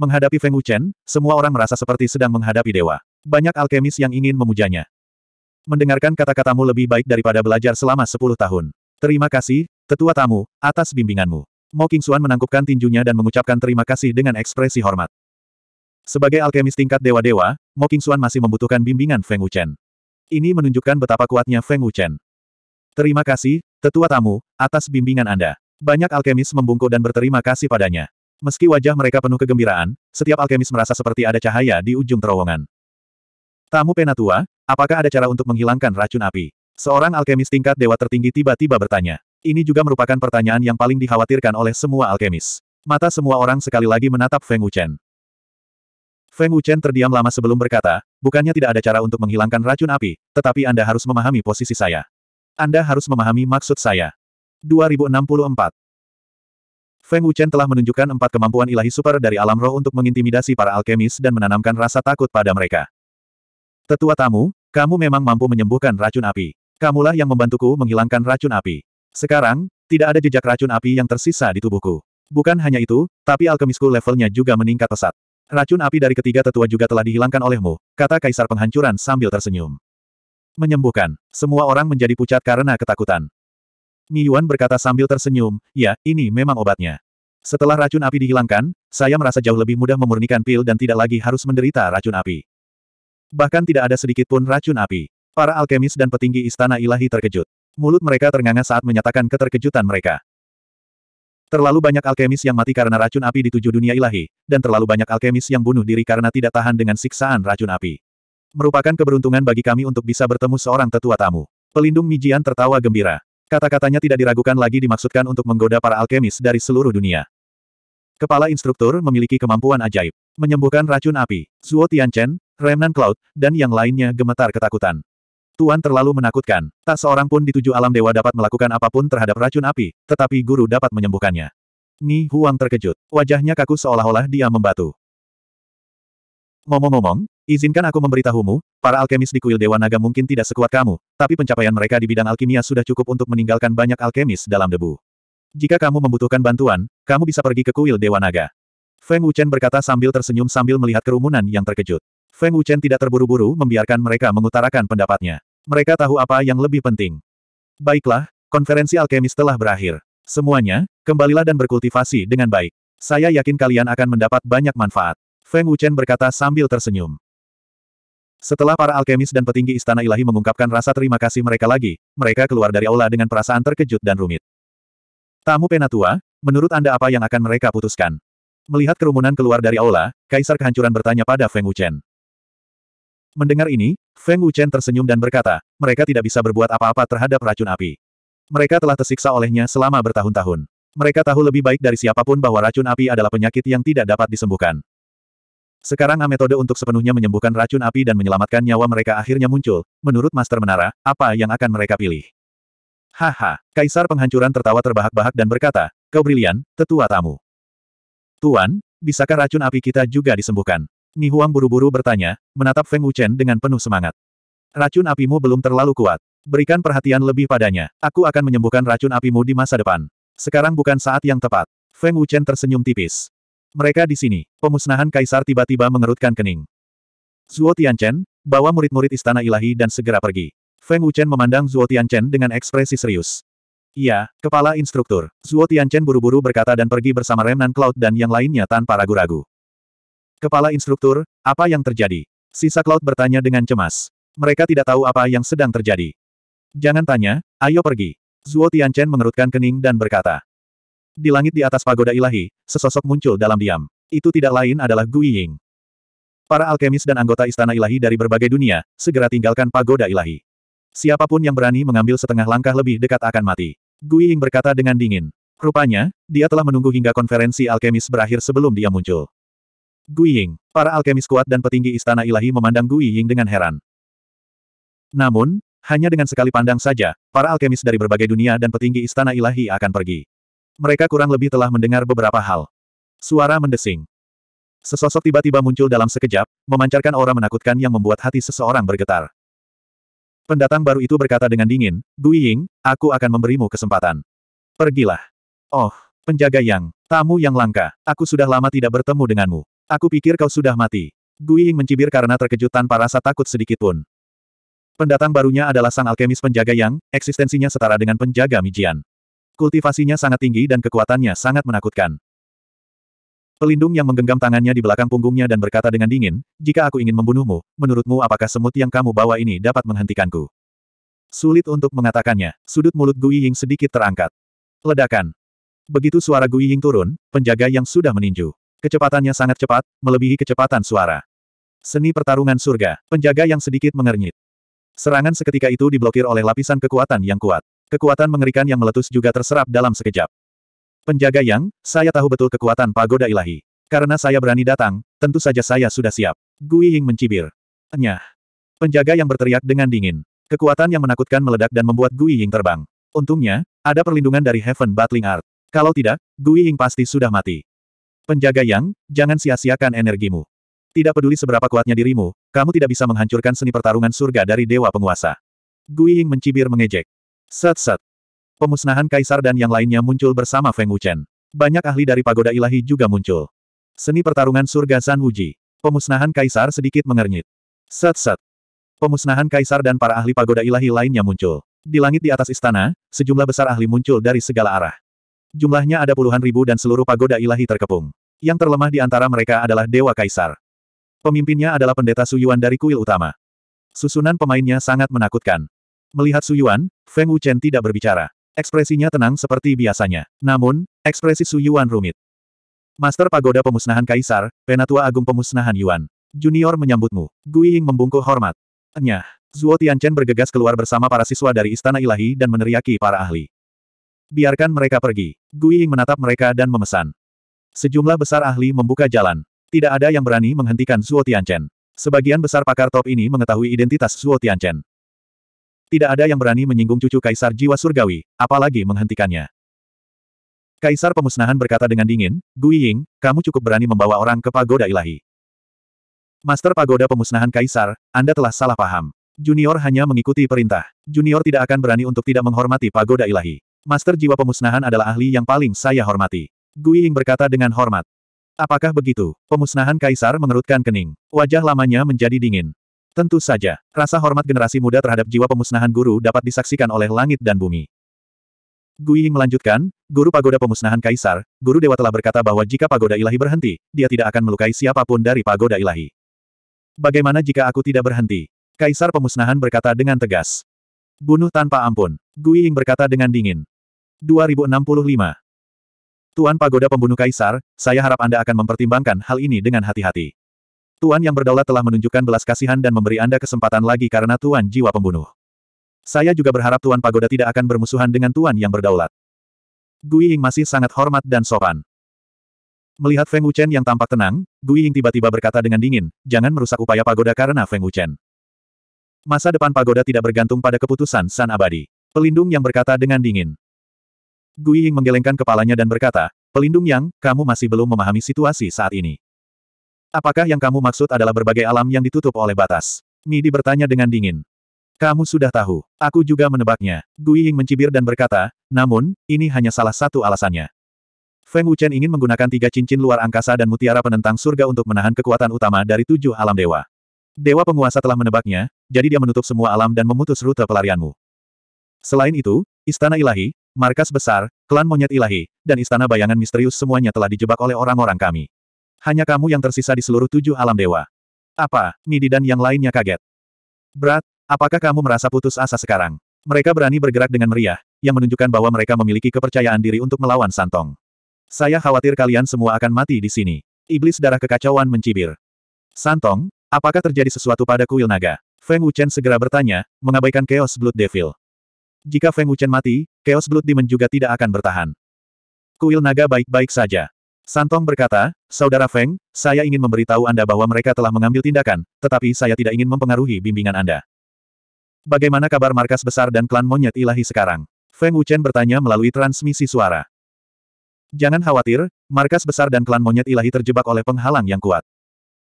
Menghadapi Feng Wuchen, semua orang merasa seperti sedang menghadapi dewa. Banyak alkemis yang ingin memujanya. Mendengarkan kata-katamu lebih baik daripada belajar selama sepuluh tahun. Terima kasih, tetua tamu, atas bimbinganmu. Mo King Xuan menangkupkan tinjunya dan mengucapkan terima kasih dengan ekspresi hormat. Sebagai alkemis tingkat dewa-dewa, Mo King Xuan masih membutuhkan bimbingan Feng Wuchen. Ini menunjukkan betapa kuatnya Feng Wuchen. Terima kasih, tetua tamu, atas bimbingan Anda. Banyak alkemis membungkuk dan berterima kasih padanya. Meski wajah mereka penuh kegembiraan, setiap alkemis merasa seperti ada cahaya di ujung terowongan. Tamu Penatua, apakah ada cara untuk menghilangkan racun api? Seorang alkemis tingkat dewa tertinggi tiba-tiba bertanya. Ini juga merupakan pertanyaan yang paling dikhawatirkan oleh semua alkemis. Mata semua orang sekali lagi menatap Feng Wuchen. Feng Wuchen terdiam lama sebelum berkata, bukannya tidak ada cara untuk menghilangkan racun api, tetapi Anda harus memahami posisi saya. Anda harus memahami maksud saya. 2064. Feng Wuchen telah menunjukkan empat kemampuan ilahi super dari alam roh untuk mengintimidasi para alkemis dan menanamkan rasa takut pada mereka. Tetua tamu, kamu memang mampu menyembuhkan racun api. Kamulah yang membantuku menghilangkan racun api. Sekarang, tidak ada jejak racun api yang tersisa di tubuhku. Bukan hanya itu, tapi alkemisku levelnya juga meningkat pesat. Racun api dari ketiga tetua juga telah dihilangkan olehmu, kata Kaisar Penghancuran sambil tersenyum. Menyembuhkan. Semua orang menjadi pucat karena ketakutan. Yuan berkata sambil tersenyum, ya, ini memang obatnya. Setelah racun api dihilangkan, saya merasa jauh lebih mudah memurnikan pil dan tidak lagi harus menderita racun api. Bahkan tidak ada sedikit pun racun api. Para alkemis dan petinggi istana ilahi terkejut. Mulut mereka ternganga saat menyatakan keterkejutan mereka. Terlalu banyak alkemis yang mati karena racun api di tujuh dunia ilahi, dan terlalu banyak alkemis yang bunuh diri karena tidak tahan dengan siksaan racun api. Merupakan keberuntungan bagi kami untuk bisa bertemu seorang tetua tamu. Pelindung Mijian tertawa gembira. Kata-katanya tidak diragukan lagi dimaksudkan untuk menggoda para alkemis dari seluruh dunia. Kepala instruktur memiliki kemampuan ajaib. Menyembuhkan racun api, Zuo Tianchen, Remnant Cloud, dan yang lainnya gemetar ketakutan. Tuan terlalu menakutkan. Tak seorang pun di tujuh alam dewa dapat melakukan apapun terhadap racun api, tetapi guru dapat menyembuhkannya. Ni Huang terkejut. Wajahnya kaku seolah-olah dia membatu. Ngomong-ngomong, Izinkan aku memberitahumu, para alkemis di kuil Dewa Naga mungkin tidak sekuat kamu, tapi pencapaian mereka di bidang alkimia sudah cukup untuk meninggalkan banyak alkemis dalam debu. Jika kamu membutuhkan bantuan, kamu bisa pergi ke kuil Dewa Naga. Feng Wuchen berkata sambil tersenyum sambil melihat kerumunan yang terkejut. Feng Wuchen tidak terburu-buru membiarkan mereka mengutarakan pendapatnya. Mereka tahu apa yang lebih penting. Baiklah, konferensi alkemis telah berakhir. Semuanya, kembalilah dan berkultivasi dengan baik. Saya yakin kalian akan mendapat banyak manfaat. Feng Wuchen berkata sambil tersenyum. Setelah para alkemis dan petinggi istana ilahi mengungkapkan rasa terima kasih mereka lagi, mereka keluar dari aula dengan perasaan terkejut dan rumit. Tamu Penatua, menurut Anda apa yang akan mereka putuskan? Melihat kerumunan keluar dari aula, Kaisar Kehancuran bertanya pada Feng Wuchen. Mendengar ini, Feng Wuchen tersenyum dan berkata, mereka tidak bisa berbuat apa-apa terhadap racun api. Mereka telah tersiksa olehnya selama bertahun-tahun. Mereka tahu lebih baik dari siapapun bahwa racun api adalah penyakit yang tidak dapat disembuhkan. Sekarang A-metode untuk sepenuhnya menyembuhkan racun api dan menyelamatkan nyawa mereka akhirnya muncul. Menurut Master Menara, apa yang akan mereka pilih? Haha, Kaisar Penghancuran tertawa terbahak-bahak dan berkata, Kau brilian, tetua tamu. Tuan, bisakah racun api kita juga disembuhkan? Ni Huang buru-buru bertanya, menatap Feng Wuchen dengan penuh semangat. Racun apimu belum terlalu kuat. Berikan perhatian lebih padanya. Aku akan menyembuhkan racun apimu di masa depan. Sekarang bukan saat yang tepat. Feng Wuchen tersenyum tipis. Mereka di sini. Pemusnahan kaisar tiba-tiba mengerutkan kening. Zuo Tianchen, bawa murid-murid istana ilahi dan segera pergi. Feng Wuchen memandang Zuo Tianchen dengan ekspresi serius. Iya, kepala instruktur. Zuo Tianchen buru-buru berkata dan pergi bersama Remnan Cloud dan yang lainnya tanpa ragu-ragu. Kepala instruktur, apa yang terjadi? Sisa Cloud bertanya dengan cemas. Mereka tidak tahu apa yang sedang terjadi. Jangan tanya, ayo pergi. Zuo Tianchen mengerutkan kening dan berkata. Di langit di atas pagoda ilahi, sesosok muncul dalam diam. Itu tidak lain adalah Gu Ying. Para alkemis dan anggota istana ilahi dari berbagai dunia, segera tinggalkan pagoda ilahi. Siapapun yang berani mengambil setengah langkah lebih dekat akan mati. Gu Ying berkata dengan dingin. Rupanya, dia telah menunggu hingga konferensi alkemis berakhir sebelum dia muncul. Gu Ying, para alkemis kuat dan petinggi istana ilahi memandang Gu Ying dengan heran. Namun, hanya dengan sekali pandang saja, para alkemis dari berbagai dunia dan petinggi istana ilahi akan pergi. Mereka kurang lebih telah mendengar beberapa hal. Suara mendesing. Sesosok tiba-tiba muncul dalam sekejap, memancarkan aura menakutkan yang membuat hati seseorang bergetar. Pendatang baru itu berkata dengan dingin, Gui Ying, aku akan memberimu kesempatan. Pergilah. Oh, penjaga yang, tamu yang langka, aku sudah lama tidak bertemu denganmu. Aku pikir kau sudah mati. Gui Ying mencibir karena terkejut tanpa rasa takut sedikit pun. Pendatang barunya adalah sang alkemis penjaga yang, eksistensinya setara dengan penjaga Mijian. Kultivasinya sangat tinggi dan kekuatannya sangat menakutkan. Pelindung yang menggenggam tangannya di belakang punggungnya dan berkata dengan dingin, jika aku ingin membunuhmu, menurutmu apakah semut yang kamu bawa ini dapat menghentikanku? Sulit untuk mengatakannya, sudut mulut Gui Ying sedikit terangkat. Ledakan. Begitu suara Gui Ying turun, penjaga yang sudah meninju. Kecepatannya sangat cepat, melebihi kecepatan suara. Seni pertarungan surga, penjaga yang sedikit mengernyit. Serangan seketika itu diblokir oleh lapisan kekuatan yang kuat. Kekuatan mengerikan yang meletus juga terserap dalam sekejap. Penjaga Yang, saya tahu betul kekuatan pagoda ilahi. Karena saya berani datang, tentu saja saya sudah siap. Gui Ying mencibir. Enyah. Penjaga yang berteriak dengan dingin. Kekuatan yang menakutkan meledak dan membuat Gui Ying terbang. Untungnya, ada perlindungan dari Heaven Battling Art. Kalau tidak, Gui Ying pasti sudah mati. Penjaga Yang, jangan sia-siakan energimu. Tidak peduli seberapa kuatnya dirimu, kamu tidak bisa menghancurkan seni pertarungan surga dari Dewa Penguasa. Gui Ying mencibir mengejek. Sat-sat. Pemusnahan kaisar dan yang lainnya muncul bersama Feng Wuchen. Banyak ahli dari pagoda ilahi juga muncul. Seni pertarungan surga San Wuji. Pemusnahan kaisar sedikit mengernyit. Sat-sat. Pemusnahan kaisar dan para ahli pagoda ilahi lainnya muncul. Di langit di atas istana, sejumlah besar ahli muncul dari segala arah. Jumlahnya ada puluhan ribu dan seluruh pagoda ilahi terkepung. Yang terlemah di antara mereka adalah Dewa Kaisar. Pemimpinnya adalah pendeta Suyuan dari kuil utama. Susunan pemainnya sangat menakutkan. Melihat Su Yuan, Feng Wuchen tidak berbicara. Ekspresinya tenang seperti biasanya. Namun, ekspresi Su Yuan rumit. Master Pagoda Pemusnahan Kaisar, Penatua Agung Pemusnahan Yuan. Junior menyambutmu. Gui Ying membungkuk hormat. Enyah. Zuo Tianchen bergegas keluar bersama para siswa dari Istana Ilahi dan meneriaki para ahli. Biarkan mereka pergi. Gui Ying menatap mereka dan memesan. Sejumlah besar ahli membuka jalan. Tidak ada yang berani menghentikan Zuo Tianchen. Sebagian besar pakar top ini mengetahui identitas Zuo Tianchen. Tidak ada yang berani menyinggung cucu Kaisar Jiwa Surgawi, apalagi menghentikannya. Kaisar Pemusnahan berkata dengan dingin, Gui Ying, kamu cukup berani membawa orang ke pagoda ilahi. Master Pagoda Pemusnahan Kaisar, Anda telah salah paham. Junior hanya mengikuti perintah. Junior tidak akan berani untuk tidak menghormati pagoda ilahi. Master Jiwa Pemusnahan adalah ahli yang paling saya hormati. Gui Ying berkata dengan hormat. Apakah begitu? Pemusnahan Kaisar mengerutkan kening. Wajah lamanya menjadi dingin. Tentu saja, rasa hormat generasi muda terhadap jiwa pemusnahan guru dapat disaksikan oleh langit dan bumi. Gui Ying melanjutkan, Guru Pagoda Pemusnahan Kaisar, Guru Dewa telah berkata bahwa jika Pagoda Ilahi berhenti, dia tidak akan melukai siapapun dari Pagoda Ilahi. Bagaimana jika aku tidak berhenti? Kaisar Pemusnahan berkata dengan tegas. Bunuh tanpa ampun. Gui Ying berkata dengan dingin. 2065. Tuan Pagoda Pembunuh Kaisar, saya harap Anda akan mempertimbangkan hal ini dengan hati-hati. Tuan yang berdaulat telah menunjukkan belas kasihan dan memberi Anda kesempatan lagi karena Tuan jiwa pembunuh. Saya juga berharap Tuan Pagoda tidak akan bermusuhan dengan Tuan yang berdaulat. Gui Ying masih sangat hormat dan sopan. Melihat Feng Wuchen yang tampak tenang, Gui Ying tiba-tiba berkata dengan dingin, jangan merusak upaya pagoda karena Feng Wuchen. Masa depan pagoda tidak bergantung pada keputusan San Abadi. Pelindung yang berkata dengan dingin. Gui Ying menggelengkan kepalanya dan berkata, Pelindung Yang, kamu masih belum memahami situasi saat ini. Apakah yang kamu maksud adalah berbagai alam yang ditutup oleh batas? Midi bertanya dengan dingin. Kamu sudah tahu. Aku juga menebaknya. Gui mencibir dan berkata, namun, ini hanya salah satu alasannya. Feng Wuchen ingin menggunakan tiga cincin luar angkasa dan mutiara penentang surga untuk menahan kekuatan utama dari tujuh alam dewa. Dewa penguasa telah menebaknya, jadi dia menutup semua alam dan memutus rute pelarianmu. Selain itu, Istana Ilahi, Markas Besar, Klan Monyet Ilahi, dan Istana Bayangan Misterius semuanya telah dijebak oleh orang-orang kami. Hanya kamu yang tersisa di seluruh tujuh alam dewa. Apa, Midi dan yang lainnya kaget. Berat, apakah kamu merasa putus asa sekarang? Mereka berani bergerak dengan meriah, yang menunjukkan bahwa mereka memiliki kepercayaan diri untuk melawan Santong. Saya khawatir kalian semua akan mati di sini. Iblis darah kekacauan mencibir. Santong, apakah terjadi sesuatu pada kuil naga? Feng Wuchen segera bertanya, mengabaikan Chaos Blood Devil. Jika Feng Wuchen mati, Chaos Blood Demon juga tidak akan bertahan. Kuil naga baik-baik saja. Santong berkata, Saudara Feng, saya ingin memberitahu Anda bahwa mereka telah mengambil tindakan, tetapi saya tidak ingin mempengaruhi bimbingan Anda. Bagaimana kabar markas besar dan klan monyet ilahi sekarang? Feng Wuchen bertanya melalui transmisi suara. Jangan khawatir, markas besar dan klan monyet ilahi terjebak oleh penghalang yang kuat.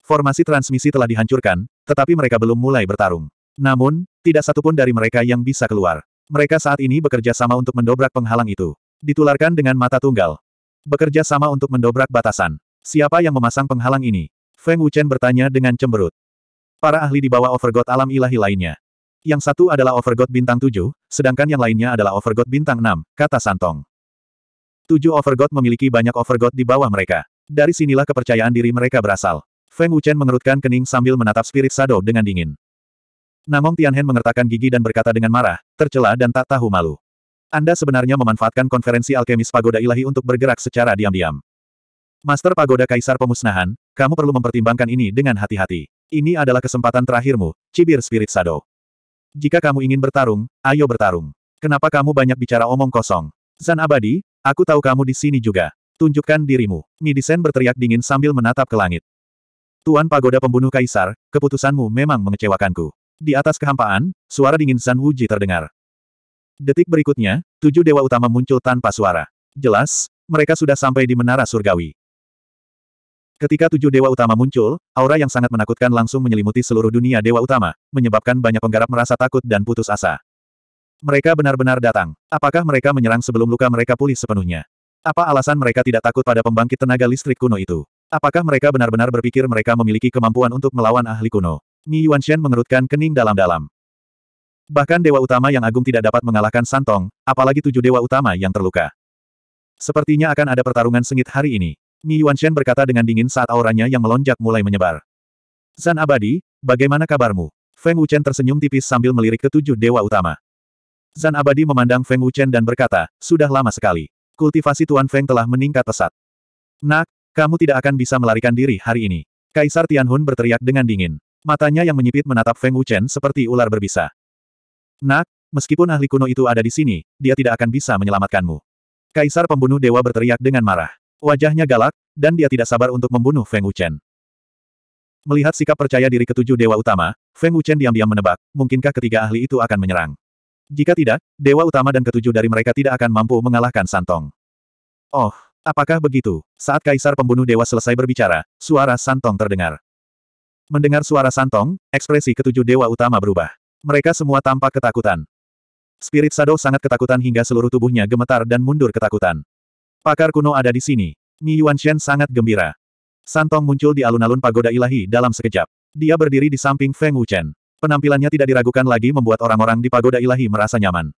Formasi transmisi telah dihancurkan, tetapi mereka belum mulai bertarung. Namun, tidak satupun dari mereka yang bisa keluar. Mereka saat ini bekerja sama untuk mendobrak penghalang itu. Ditularkan dengan mata tunggal. Bekerja sama untuk mendobrak batasan. Siapa yang memasang penghalang ini? Feng Wuchen bertanya dengan cemberut. Para ahli di bawah overgod alam ilahi lainnya. Yang satu adalah overgod bintang Tujuh, sedangkan yang lainnya adalah overgod bintang Enam. kata Santong. Tujuh overgod memiliki banyak overgod di bawah mereka. Dari sinilah kepercayaan diri mereka berasal. Feng Wuchen mengerutkan kening sambil menatap spirit Sado dengan dingin. Namong Tianhen mengertakkan gigi dan berkata dengan marah, tercela dan tak tahu malu. Anda sebenarnya memanfaatkan konferensi alkemis pagoda ilahi untuk bergerak secara diam-diam. Master Pagoda Kaisar Pemusnahan, kamu perlu mempertimbangkan ini dengan hati-hati. Ini adalah kesempatan terakhirmu, Cibir Spirit Sado. Jika kamu ingin bertarung, ayo bertarung. Kenapa kamu banyak bicara omong kosong? Zan Abadi, aku tahu kamu di sini juga. Tunjukkan dirimu. Midisen berteriak dingin sambil menatap ke langit. Tuan Pagoda Pembunuh Kaisar, keputusanmu memang mengecewakanku. Di atas kehampaan, suara dingin Zan Wuji terdengar. Detik berikutnya, tujuh dewa utama muncul tanpa suara. Jelas, mereka sudah sampai di menara surgawi. Ketika tujuh dewa utama muncul, aura yang sangat menakutkan langsung menyelimuti seluruh dunia dewa utama, menyebabkan banyak penggarap merasa takut dan putus asa. Mereka benar-benar datang. Apakah mereka menyerang sebelum luka mereka pulih sepenuhnya? Apa alasan mereka tidak takut pada pembangkit tenaga listrik kuno itu? Apakah mereka benar-benar berpikir mereka memiliki kemampuan untuk melawan ahli kuno? Mi Yuan Shen mengerutkan kening dalam-dalam. Bahkan dewa utama yang agung tidak dapat mengalahkan Santong, apalagi tujuh dewa utama yang terluka. Sepertinya akan ada pertarungan sengit hari ini. Mi Shen berkata dengan dingin saat auranya yang melonjak mulai menyebar. Zan Abadi, bagaimana kabarmu? Feng Wuchen tersenyum tipis sambil melirik ketujuh dewa utama. Zan Abadi memandang Feng Wuchen dan berkata, sudah lama sekali. Kultivasi Tuan Feng telah meningkat pesat. Nak, kamu tidak akan bisa melarikan diri hari ini. Kaisar Tianhun berteriak dengan dingin. Matanya yang menyipit menatap Feng Wuchen seperti ular berbisa. Nak, meskipun ahli kuno itu ada di sini, dia tidak akan bisa menyelamatkanmu. Kaisar pembunuh dewa berteriak dengan marah. Wajahnya galak, dan dia tidak sabar untuk membunuh Feng Wuchen. Melihat sikap percaya diri ketujuh dewa utama, Feng Wuchen diam-diam menebak, mungkinkah ketiga ahli itu akan menyerang. Jika tidak, dewa utama dan ketujuh dari mereka tidak akan mampu mengalahkan Santong. Oh, apakah begitu? Saat kaisar pembunuh dewa selesai berbicara, suara Santong terdengar. Mendengar suara Santong, ekspresi ketujuh dewa utama berubah. Mereka semua tampak ketakutan. Spirit Shadow sangat ketakutan hingga seluruh tubuhnya gemetar dan mundur ketakutan. Pakar kuno ada di sini. Mi Shen sangat gembira. Santong muncul di alun-alun pagoda ilahi dalam sekejap. Dia berdiri di samping Feng Wuchen. Penampilannya tidak diragukan lagi membuat orang-orang di pagoda ilahi merasa nyaman.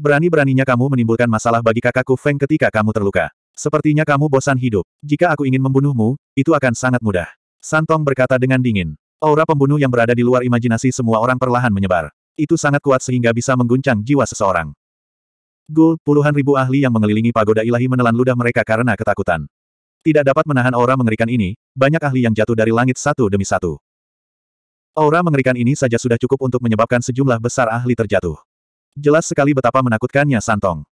Berani-beraninya kamu menimbulkan masalah bagi kakakku Feng ketika kamu terluka. Sepertinya kamu bosan hidup. Jika aku ingin membunuhmu, itu akan sangat mudah. Santong berkata dengan dingin. Aura pembunuh yang berada di luar imajinasi semua orang perlahan menyebar. Itu sangat kuat sehingga bisa mengguncang jiwa seseorang. Gul, puluhan ribu ahli yang mengelilingi pagoda ilahi menelan ludah mereka karena ketakutan. Tidak dapat menahan aura mengerikan ini, banyak ahli yang jatuh dari langit satu demi satu. Aura mengerikan ini saja sudah cukup untuk menyebabkan sejumlah besar ahli terjatuh. Jelas sekali betapa menakutkannya Santong.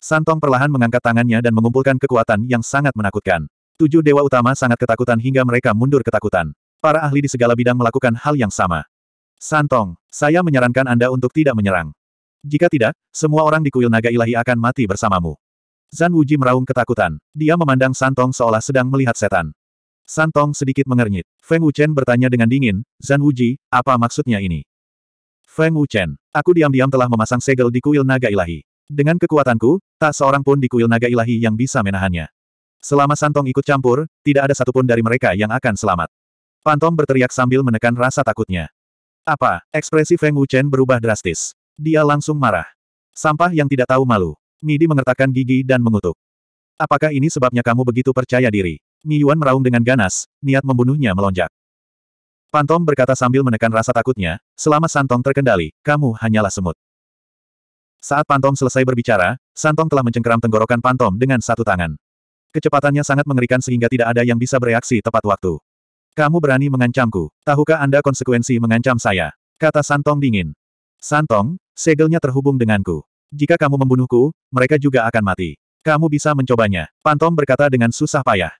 Santong perlahan mengangkat tangannya dan mengumpulkan kekuatan yang sangat menakutkan. Tujuh dewa utama sangat ketakutan hingga mereka mundur ketakutan. Para ahli di segala bidang melakukan hal yang sama. Santong, saya menyarankan Anda untuk tidak menyerang. Jika tidak, semua orang di kuil naga ilahi akan mati bersamamu. Zan Wuji meraung ketakutan. Dia memandang Santong seolah sedang melihat setan. Santong sedikit mengernyit. Feng Wuchen bertanya dengan dingin, Zan Wuji, apa maksudnya ini? Feng Wuchen, aku diam-diam telah memasang segel di kuil naga ilahi. Dengan kekuatanku, tak seorang pun di kuil naga ilahi yang bisa menahannya. Selama Santong ikut campur, tidak ada satupun dari mereka yang akan selamat. Pantom berteriak sambil menekan rasa takutnya. Apa? Ekspresi Feng Wuchen berubah drastis. Dia langsung marah. Sampah yang tidak tahu malu. Midi mengertakkan gigi dan mengutuk. Apakah ini sebabnya kamu begitu percaya diri? Mi Yuan meraung dengan ganas, niat membunuhnya melonjak. Pantom berkata sambil menekan rasa takutnya, selama Santong terkendali, kamu hanyalah semut. Saat Pantom selesai berbicara, Santong telah mencengkeram tenggorokan Pantom dengan satu tangan. Kecepatannya sangat mengerikan sehingga tidak ada yang bisa bereaksi tepat waktu. Kamu berani mengancamku. Tahukah Anda konsekuensi mengancam saya? Kata Santong dingin. Santong, segelnya terhubung denganku. Jika kamu membunuhku, mereka juga akan mati. Kamu bisa mencobanya. Pantom berkata dengan susah payah.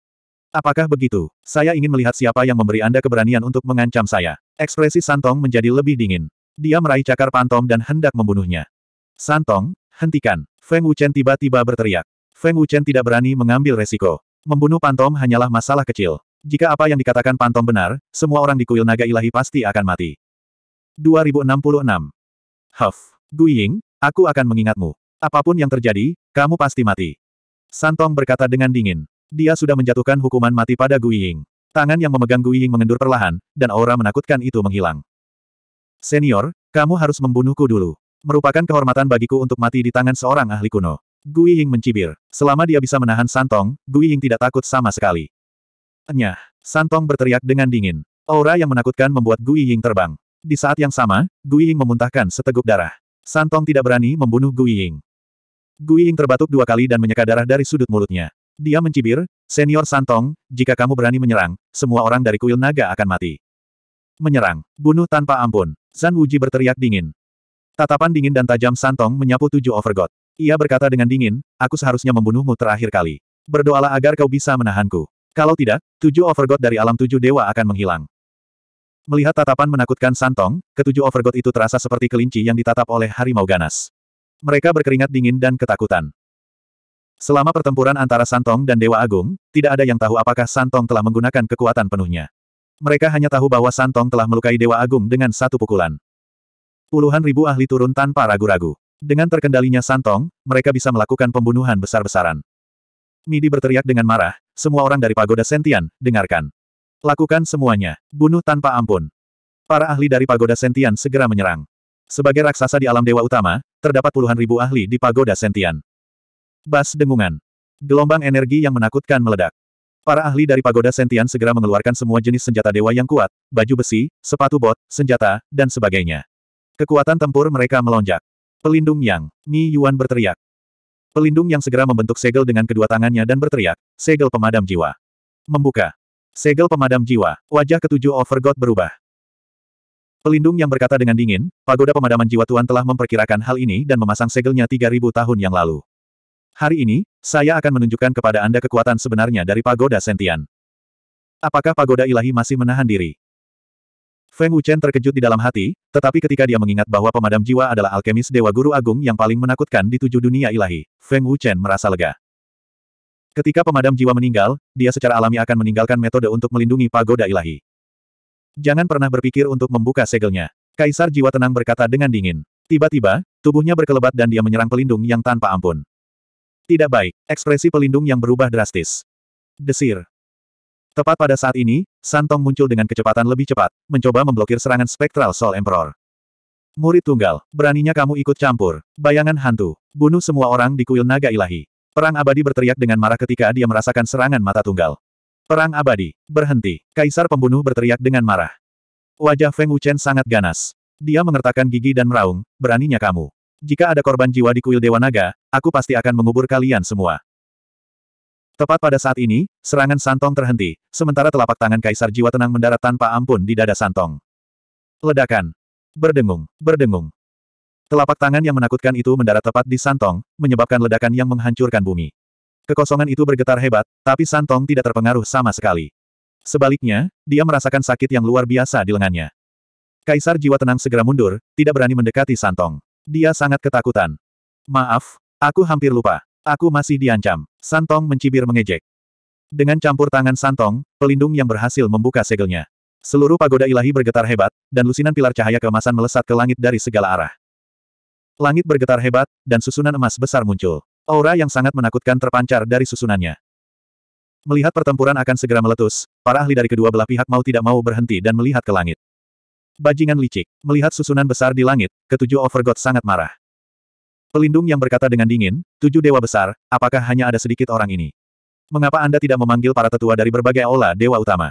Apakah begitu? Saya ingin melihat siapa yang memberi Anda keberanian untuk mengancam saya. Ekspresi Santong menjadi lebih dingin. Dia meraih cakar Pantom dan hendak membunuhnya. Santong, hentikan. Feng Wuchen tiba-tiba berteriak. Feng Wuchen tidak berani mengambil resiko. Membunuh Pantom hanyalah masalah kecil. Jika apa yang dikatakan Pantom benar, semua orang di kuil naga ilahi pasti akan mati. 2066. Huff. Guying, aku akan mengingatmu. Apapun yang terjadi, kamu pasti mati. Santong berkata dengan dingin. Dia sudah menjatuhkan hukuman mati pada Guying. Tangan yang memegang Guying mengendur perlahan, dan aura menakutkan itu menghilang. Senior, kamu harus membunuhku dulu. Merupakan kehormatan bagiku untuk mati di tangan seorang ahli kuno. Guying mencibir. Selama dia bisa menahan Santong, Guying tidak takut sama sekali. Nyah! Santong berteriak dengan dingin. Aura yang menakutkan membuat Gui Ying terbang. Di saat yang sama, Gui Ying memuntahkan seteguk darah. Santong tidak berani membunuh Gui Ying. Gui Ying terbatuk dua kali dan menyeka darah dari sudut mulutnya. Dia mencibir, Senior Santong, jika kamu berani menyerang, semua orang dari kuil naga akan mati. Menyerang, bunuh tanpa ampun. Zan Wuji berteriak dingin. Tatapan dingin dan tajam Santong menyapu tujuh overgod. Ia berkata dengan dingin, aku seharusnya membunuhmu terakhir kali. Berdoalah agar kau bisa menahanku. Kalau tidak, tujuh overgod dari alam tujuh dewa akan menghilang. Melihat tatapan menakutkan Santong, ketujuh overgod itu terasa seperti kelinci yang ditatap oleh harimau ganas. Mereka berkeringat dingin dan ketakutan. Selama pertempuran antara Santong dan Dewa Agung, tidak ada yang tahu apakah Santong telah menggunakan kekuatan penuhnya. Mereka hanya tahu bahwa Santong telah melukai Dewa Agung dengan satu pukulan. Puluhan ribu ahli turun tanpa ragu-ragu. Dengan terkendalinya Santong, mereka bisa melakukan pembunuhan besar-besaran. Midi berteriak dengan marah, semua orang dari pagoda Sentian, dengarkan. Lakukan semuanya, bunuh tanpa ampun. Para ahli dari pagoda Sentian segera menyerang. Sebagai raksasa di alam dewa utama, terdapat puluhan ribu ahli di pagoda Sentian. Bas dengungan. Gelombang energi yang menakutkan meledak. Para ahli dari pagoda Sentian segera mengeluarkan semua jenis senjata dewa yang kuat, baju besi, sepatu bot, senjata, dan sebagainya. Kekuatan tempur mereka melonjak. Pelindung Yang, Mi Yuan berteriak. Pelindung yang segera membentuk segel dengan kedua tangannya dan berteriak, segel pemadam jiwa. Membuka. Segel pemadam jiwa, wajah ketujuh Overgod berubah. Pelindung yang berkata dengan dingin, pagoda pemadaman jiwa Tuan telah memperkirakan hal ini dan memasang segelnya 3000 tahun yang lalu. Hari ini, saya akan menunjukkan kepada Anda kekuatan sebenarnya dari pagoda sentian. Apakah pagoda ilahi masih menahan diri? Feng Wuchen terkejut di dalam hati, tetapi ketika dia mengingat bahwa pemadam jiwa adalah alkemis Dewa Guru Agung yang paling menakutkan di tujuh dunia ilahi, Feng Wuchen merasa lega. Ketika pemadam jiwa meninggal, dia secara alami akan meninggalkan metode untuk melindungi pagoda ilahi. Jangan pernah berpikir untuk membuka segelnya. Kaisar Jiwa Tenang berkata dengan dingin. Tiba-tiba, tubuhnya berkelebat dan dia menyerang pelindung yang tanpa ampun. Tidak baik, ekspresi pelindung yang berubah drastis. Desir, Tepat pada saat ini, Santong muncul dengan kecepatan lebih cepat, mencoba memblokir serangan spektral Soul Emperor. Murid tunggal, beraninya kamu ikut campur. Bayangan hantu, bunuh semua orang di kuil naga ilahi. Perang abadi berteriak dengan marah ketika dia merasakan serangan mata tunggal. Perang abadi, berhenti. Kaisar pembunuh berteriak dengan marah. Wajah Feng Wuchen sangat ganas. Dia mengertakkan gigi dan meraung, beraninya kamu. Jika ada korban jiwa di kuil Dewa Naga, aku pasti akan mengubur kalian semua. Tepat pada saat ini, serangan Santong terhenti, sementara telapak tangan Kaisar Jiwa Tenang mendarat tanpa ampun di dada Santong. Ledakan. Berdengung, berdengung. Telapak tangan yang menakutkan itu mendarat tepat di Santong, menyebabkan ledakan yang menghancurkan bumi. Kekosongan itu bergetar hebat, tapi Santong tidak terpengaruh sama sekali. Sebaliknya, dia merasakan sakit yang luar biasa di lengannya. Kaisar Jiwa Tenang segera mundur, tidak berani mendekati Santong. Dia sangat ketakutan. Maaf, aku hampir lupa. Aku masih diancam. Santong mencibir mengejek. Dengan campur tangan Santong, pelindung yang berhasil membuka segelnya. Seluruh pagoda ilahi bergetar hebat, dan lusinan pilar cahaya keemasan melesat ke langit dari segala arah. Langit bergetar hebat, dan susunan emas besar muncul. Aura yang sangat menakutkan terpancar dari susunannya. Melihat pertempuran akan segera meletus, para ahli dari kedua belah pihak mau tidak mau berhenti dan melihat ke langit. Bajingan licik, melihat susunan besar di langit, ketujuh Overgod sangat marah. Pelindung yang berkata dengan dingin, tujuh dewa besar, apakah hanya ada sedikit orang ini? Mengapa Anda tidak memanggil para tetua dari berbagai aula dewa utama?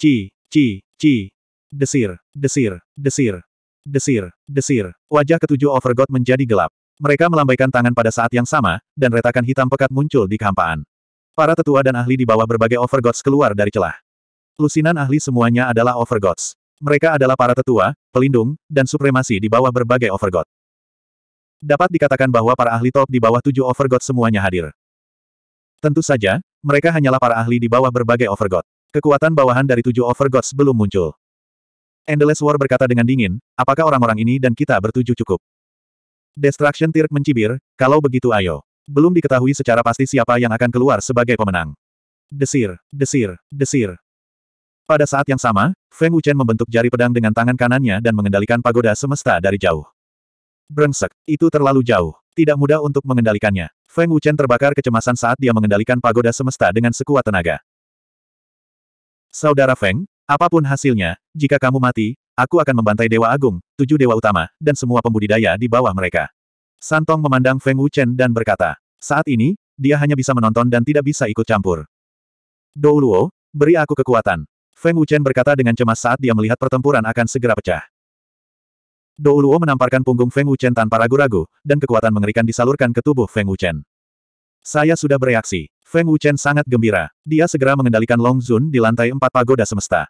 Ci, ci, ci. Desir, desir, desir, desir, desir. Wajah ketujuh Overgod menjadi gelap. Mereka melambaikan tangan pada saat yang sama, dan retakan hitam pekat muncul di kehampaan. Para tetua dan ahli di bawah berbagai Overgods keluar dari celah. Lusinan ahli semuanya adalah Overgods. Mereka adalah para tetua, pelindung, dan supremasi di bawah berbagai Overgod. Dapat dikatakan bahwa para ahli top di bawah tujuh Overgod semuanya hadir. Tentu saja, mereka hanyalah para ahli di bawah berbagai Overgod. Kekuatan bawahan dari tujuh Overgods belum muncul. Endless War berkata dengan dingin, apakah orang-orang ini dan kita bertujuh cukup? Destruction Tirk mencibir, kalau begitu ayo. Belum diketahui secara pasti siapa yang akan keluar sebagai pemenang. Desir, desir, desir. Pada saat yang sama, Feng Wuchen membentuk jari pedang dengan tangan kanannya dan mengendalikan pagoda semesta dari jauh. Brengsek, itu terlalu jauh. Tidak mudah untuk mengendalikannya. Feng Wuchen terbakar kecemasan saat dia mengendalikan pagoda semesta dengan sekuat tenaga. Saudara Feng, apapun hasilnya, jika kamu mati, aku akan membantai Dewa Agung, tujuh Dewa Utama, dan semua pembudidaya di bawah mereka. Santong memandang Feng Wuchen dan berkata, saat ini, dia hanya bisa menonton dan tidak bisa ikut campur. Dou beri aku kekuatan. Feng Wuchen berkata dengan cemas saat dia melihat pertempuran akan segera pecah. Douluo menamparkan punggung Feng Wuchen tanpa ragu-ragu, dan kekuatan mengerikan disalurkan ke tubuh Feng Wuchen. Saya sudah bereaksi. Feng Wuchen sangat gembira. Dia segera mengendalikan Long Zun di lantai empat pagoda semesta.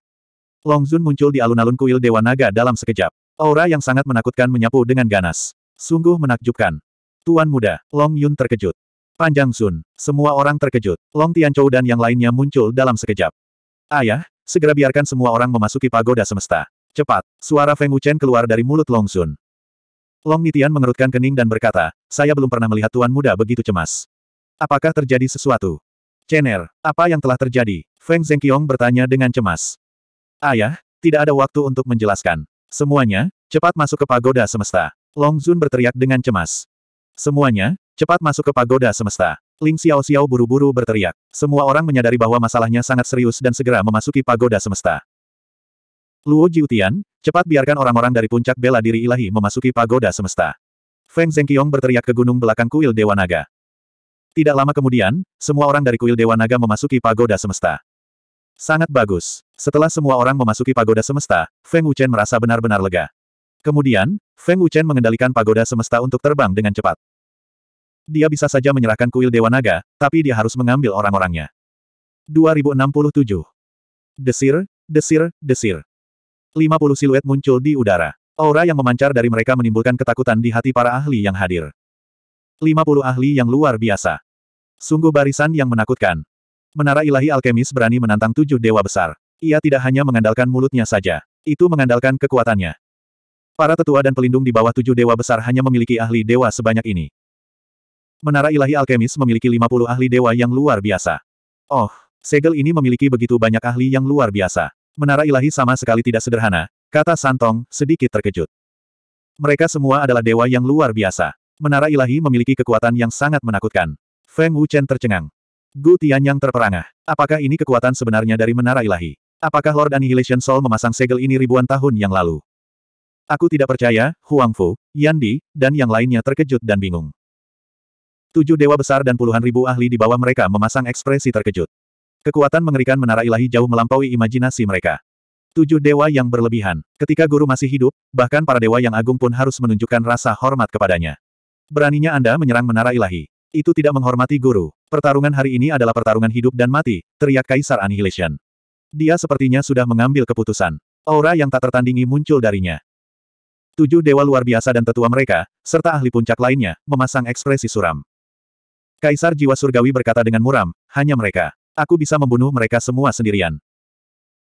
Long Zun muncul di alun-alun kuil Dewa Naga dalam sekejap. Aura yang sangat menakutkan menyapu dengan ganas. Sungguh menakjubkan. Tuan muda, Long Yun terkejut. Panjang Zun, semua orang terkejut. Long Tianchou dan yang lainnya muncul dalam sekejap. Ayah, segera biarkan semua orang memasuki pagoda semesta. Cepat! Suara Feng Wuchen keluar dari mulut Long Sun. Long Nitian mengerutkan kening dan berkata, saya belum pernah melihat tuan muda begitu cemas. Apakah terjadi sesuatu? Chen'er? apa yang telah terjadi? Feng Zhengqiong bertanya dengan cemas. Ayah, tidak ada waktu untuk menjelaskan. Semuanya, cepat masuk ke pagoda semesta. Long Sun berteriak dengan cemas. Semuanya, cepat masuk ke pagoda semesta. Ling Xiao Xiao buru-buru berteriak. Semua orang menyadari bahwa masalahnya sangat serius dan segera memasuki pagoda semesta. Luo Jiutian, cepat biarkan orang-orang dari puncak bela diri ilahi memasuki pagoda semesta. Feng Zhengqiong berteriak ke gunung belakang kuil Dewa Naga. Tidak lama kemudian, semua orang dari kuil Dewa Naga memasuki pagoda semesta. Sangat bagus. Setelah semua orang memasuki pagoda semesta, Feng Wuchen merasa benar-benar lega. Kemudian, Feng Wuchen mengendalikan pagoda semesta untuk terbang dengan cepat. Dia bisa saja menyerahkan kuil Dewa Naga, tapi dia harus mengambil orang-orangnya. 2067. Desir, desir, desir. 50 siluet muncul di udara. Aura yang memancar dari mereka menimbulkan ketakutan di hati para ahli yang hadir. 50 ahli yang luar biasa. Sungguh barisan yang menakutkan. Menara ilahi alkemis berani menantang tujuh dewa besar. Ia tidak hanya mengandalkan mulutnya saja. Itu mengandalkan kekuatannya. Para tetua dan pelindung di bawah tujuh dewa besar hanya memiliki ahli dewa sebanyak ini. Menara ilahi alkemis memiliki 50 ahli dewa yang luar biasa. Oh, segel ini memiliki begitu banyak ahli yang luar biasa. Menara ilahi sama sekali tidak sederhana, kata Santong, sedikit terkejut. Mereka semua adalah dewa yang luar biasa. Menara ilahi memiliki kekuatan yang sangat menakutkan. Feng Wuchen tercengang. Gu Tianyang terperangah. Apakah ini kekuatan sebenarnya dari menara ilahi? Apakah Lord Annihilation Soul memasang segel ini ribuan tahun yang lalu? Aku tidak percaya, Huang Fu, Yandi, dan yang lainnya terkejut dan bingung. Tujuh dewa besar dan puluhan ribu ahli di bawah mereka memasang ekspresi terkejut. Kekuatan mengerikan menara ilahi jauh melampaui imajinasi mereka. Tujuh dewa yang berlebihan. Ketika guru masih hidup, bahkan para dewa yang agung pun harus menunjukkan rasa hormat kepadanya. Beraninya Anda menyerang menara ilahi. Itu tidak menghormati guru. Pertarungan hari ini adalah pertarungan hidup dan mati, teriak Kaisar Annihilation. Dia sepertinya sudah mengambil keputusan. Aura yang tak tertandingi muncul darinya. Tujuh dewa luar biasa dan tetua mereka, serta ahli puncak lainnya, memasang ekspresi suram. Kaisar jiwa surgawi berkata dengan muram, hanya mereka. Aku bisa membunuh mereka semua sendirian.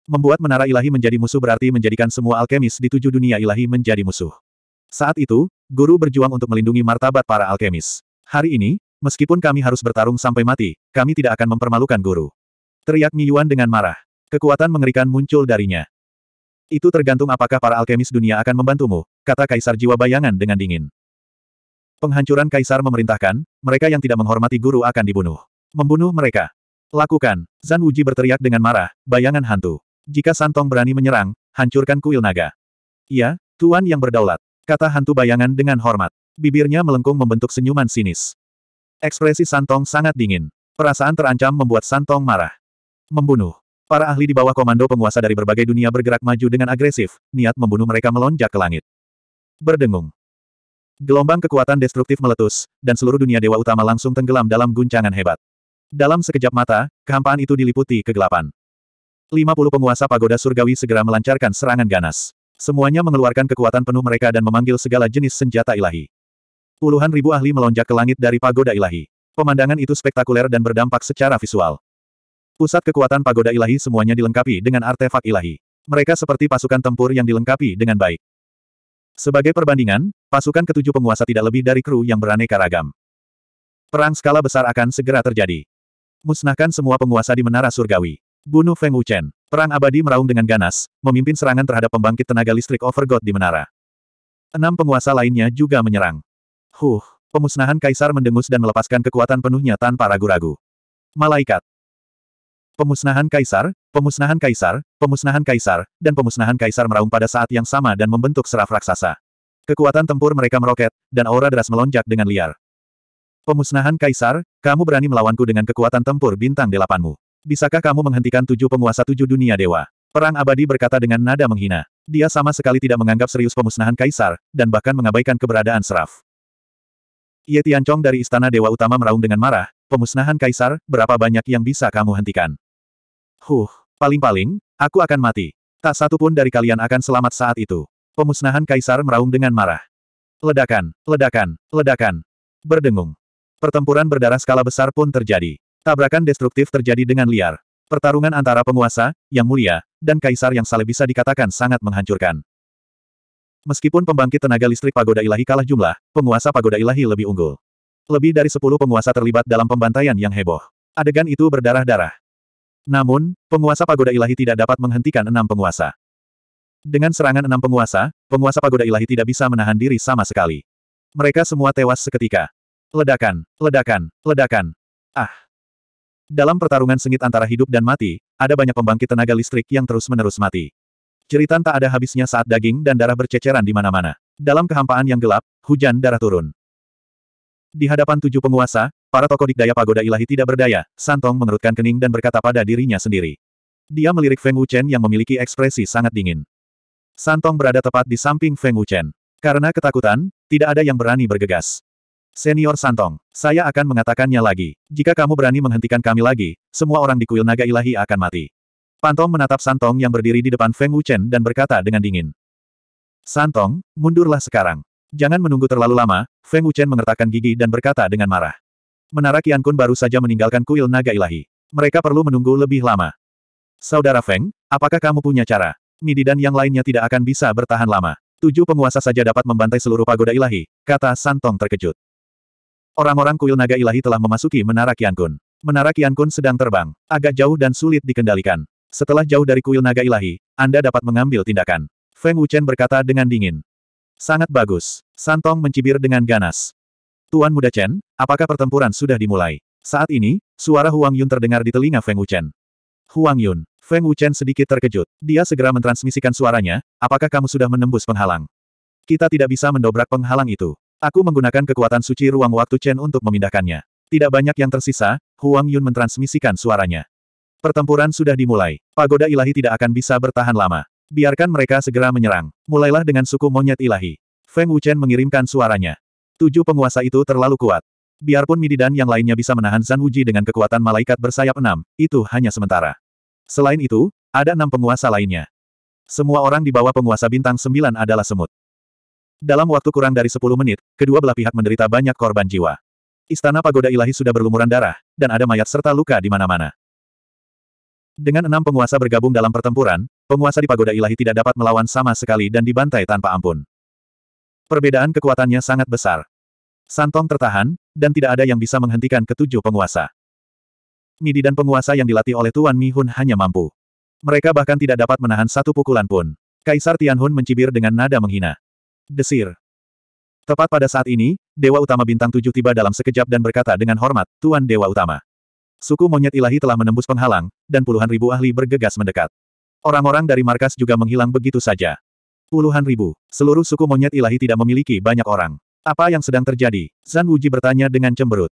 Membuat menara ilahi menjadi musuh berarti menjadikan semua alkemis di tujuh dunia ilahi menjadi musuh. Saat itu, guru berjuang untuk melindungi martabat para alkemis. Hari ini, meskipun kami harus bertarung sampai mati, kami tidak akan mempermalukan guru. Teriak Mi Yuan dengan marah. Kekuatan mengerikan muncul darinya. Itu tergantung apakah para alkemis dunia akan membantumu, kata Kaisar Jiwa Bayangan dengan dingin. Penghancuran Kaisar memerintahkan, mereka yang tidak menghormati guru akan dibunuh. Membunuh mereka, Lakukan. Zan Wuji berteriak dengan marah, bayangan hantu. Jika Santong berani menyerang, hancurkan kuil naga. Iya, Tuan yang berdaulat. Kata hantu bayangan dengan hormat. Bibirnya melengkung membentuk senyuman sinis. Ekspresi Santong sangat dingin. Perasaan terancam membuat Santong marah. Membunuh. Para ahli di bawah komando penguasa dari berbagai dunia bergerak maju dengan agresif, niat membunuh mereka melonjak ke langit. Berdengung. Gelombang kekuatan destruktif meletus, dan seluruh dunia dewa utama langsung tenggelam dalam guncangan hebat. Dalam sekejap mata, kehampaan itu diliputi kegelapan. 50 penguasa pagoda surgawi segera melancarkan serangan ganas. Semuanya mengeluarkan kekuatan penuh mereka dan memanggil segala jenis senjata ilahi. Puluhan ribu ahli melonjak ke langit dari pagoda ilahi. Pemandangan itu spektakuler dan berdampak secara visual. Pusat kekuatan pagoda ilahi semuanya dilengkapi dengan artefak ilahi. Mereka seperti pasukan tempur yang dilengkapi dengan baik. Sebagai perbandingan, pasukan ketujuh penguasa tidak lebih dari kru yang beraneka ragam. Perang skala besar akan segera terjadi. Musnahkan semua penguasa di menara surgawi. Bunuh Feng Wuchen. Perang abadi meraung dengan ganas, memimpin serangan terhadap pembangkit tenaga listrik Overgod di menara. Enam penguasa lainnya juga menyerang. Huh, pemusnahan kaisar mendengus dan melepaskan kekuatan penuhnya tanpa ragu-ragu. Malaikat. Pemusnahan kaisar, pemusnahan kaisar, pemusnahan kaisar, dan pemusnahan kaisar meraung pada saat yang sama dan membentuk seraf raksasa. Kekuatan tempur mereka meroket, dan aura deras melonjak dengan liar. Pemusnahan Kaisar, kamu berani melawanku dengan kekuatan tempur bintang delapanmu. Bisakah kamu menghentikan tujuh penguasa tujuh dunia dewa? Perang abadi berkata dengan nada menghina. Dia sama sekali tidak menganggap serius pemusnahan Kaisar, dan bahkan mengabaikan keberadaan Seraf. Ye Tianchong dari Istana Dewa Utama meraung dengan marah, pemusnahan Kaisar, berapa banyak yang bisa kamu hentikan? Huh, paling-paling, aku akan mati. Tak satu pun dari kalian akan selamat saat itu. Pemusnahan Kaisar meraung dengan marah. Ledakan, ledakan, ledakan. Berdengung. Pertempuran berdarah skala besar pun terjadi. Tabrakan destruktif terjadi dengan liar. Pertarungan antara penguasa, yang mulia, dan kaisar yang saleh bisa dikatakan sangat menghancurkan. Meskipun pembangkit tenaga listrik pagoda ilahi kalah jumlah, penguasa pagoda ilahi lebih unggul. Lebih dari sepuluh penguasa terlibat dalam pembantaian yang heboh. Adegan itu berdarah-darah. Namun, penguasa pagoda ilahi tidak dapat menghentikan enam penguasa. Dengan serangan enam penguasa, penguasa pagoda ilahi tidak bisa menahan diri sama sekali. Mereka semua tewas seketika. Ledakan, ledakan, ledakan. Ah. Dalam pertarungan sengit antara hidup dan mati, ada banyak pembangkit tenaga listrik yang terus-menerus mati. Jeritan tak ada habisnya saat daging dan darah berceceran di mana-mana. Dalam kehampaan yang gelap, hujan darah turun. Di hadapan tujuh penguasa, para tokoh dikdaya pagoda ilahi tidak berdaya, Santong mengerutkan kening dan berkata pada dirinya sendiri. Dia melirik Feng Wuchen yang memiliki ekspresi sangat dingin. Santong berada tepat di samping Feng Wuchen. Karena ketakutan, tidak ada yang berani bergegas. Senior Santong, saya akan mengatakannya lagi. Jika kamu berani menghentikan kami lagi, semua orang di kuil naga ilahi akan mati. Pantong menatap Santong yang berdiri di depan Feng Wuchen dan berkata dengan dingin. Santong, mundurlah sekarang. Jangan menunggu terlalu lama, Feng Wuchen mengertakkan gigi dan berkata dengan marah. Menara Kun baru saja meninggalkan kuil naga ilahi. Mereka perlu menunggu lebih lama. Saudara Feng, apakah kamu punya cara? Midi dan yang lainnya tidak akan bisa bertahan lama. Tujuh penguasa saja dapat membantai seluruh pagoda ilahi, kata Santong terkejut. Orang-orang kuil naga ilahi telah memasuki Menara Kiankun. Menara Kiankun sedang terbang, agak jauh dan sulit dikendalikan. Setelah jauh dari kuil naga ilahi, Anda dapat mengambil tindakan. Feng Wuchen berkata dengan dingin. Sangat bagus. Santong mencibir dengan ganas. Tuan Muda Chen, apakah pertempuran sudah dimulai? Saat ini, suara Huang Yun terdengar di telinga Feng Wuchen. Huang Yun, Feng Wuchen sedikit terkejut. Dia segera mentransmisikan suaranya, apakah kamu sudah menembus penghalang? Kita tidak bisa mendobrak penghalang itu. Aku menggunakan kekuatan suci ruang waktu Chen untuk memindahkannya. Tidak banyak yang tersisa, Huang Yun mentransmisikan suaranya. Pertempuran sudah dimulai. Pagoda ilahi tidak akan bisa bertahan lama. Biarkan mereka segera menyerang. Mulailah dengan suku monyet ilahi. Feng Wuchen mengirimkan suaranya. Tujuh penguasa itu terlalu kuat. Biarpun Mididan yang lainnya bisa menahan Zan Wuji dengan kekuatan malaikat bersayap enam, itu hanya sementara. Selain itu, ada enam penguasa lainnya. Semua orang di bawah penguasa bintang sembilan adalah semut. Dalam waktu kurang dari 10 menit, kedua belah pihak menderita banyak korban jiwa. Istana Pagoda Ilahi sudah berlumuran darah, dan ada mayat serta luka di mana-mana. Dengan enam penguasa bergabung dalam pertempuran, penguasa di Pagoda Ilahi tidak dapat melawan sama sekali dan dibantai tanpa ampun. Perbedaan kekuatannya sangat besar. Santong tertahan, dan tidak ada yang bisa menghentikan ketujuh penguasa. Midi dan penguasa yang dilatih oleh Tuan Mi Hun hanya mampu. Mereka bahkan tidak dapat menahan satu pukulan pun. Kaisar Tianhun mencibir dengan nada menghina. Desir. Tepat pada saat ini, Dewa Utama Bintang Tujuh tiba dalam sekejap dan berkata dengan hormat, Tuan Dewa Utama. Suku monyet ilahi telah menembus penghalang, dan puluhan ribu ahli bergegas mendekat. Orang-orang dari markas juga menghilang begitu saja. Puluhan ribu. Seluruh suku monyet ilahi tidak memiliki banyak orang. Apa yang sedang terjadi? Zan Wuji bertanya dengan cemberut.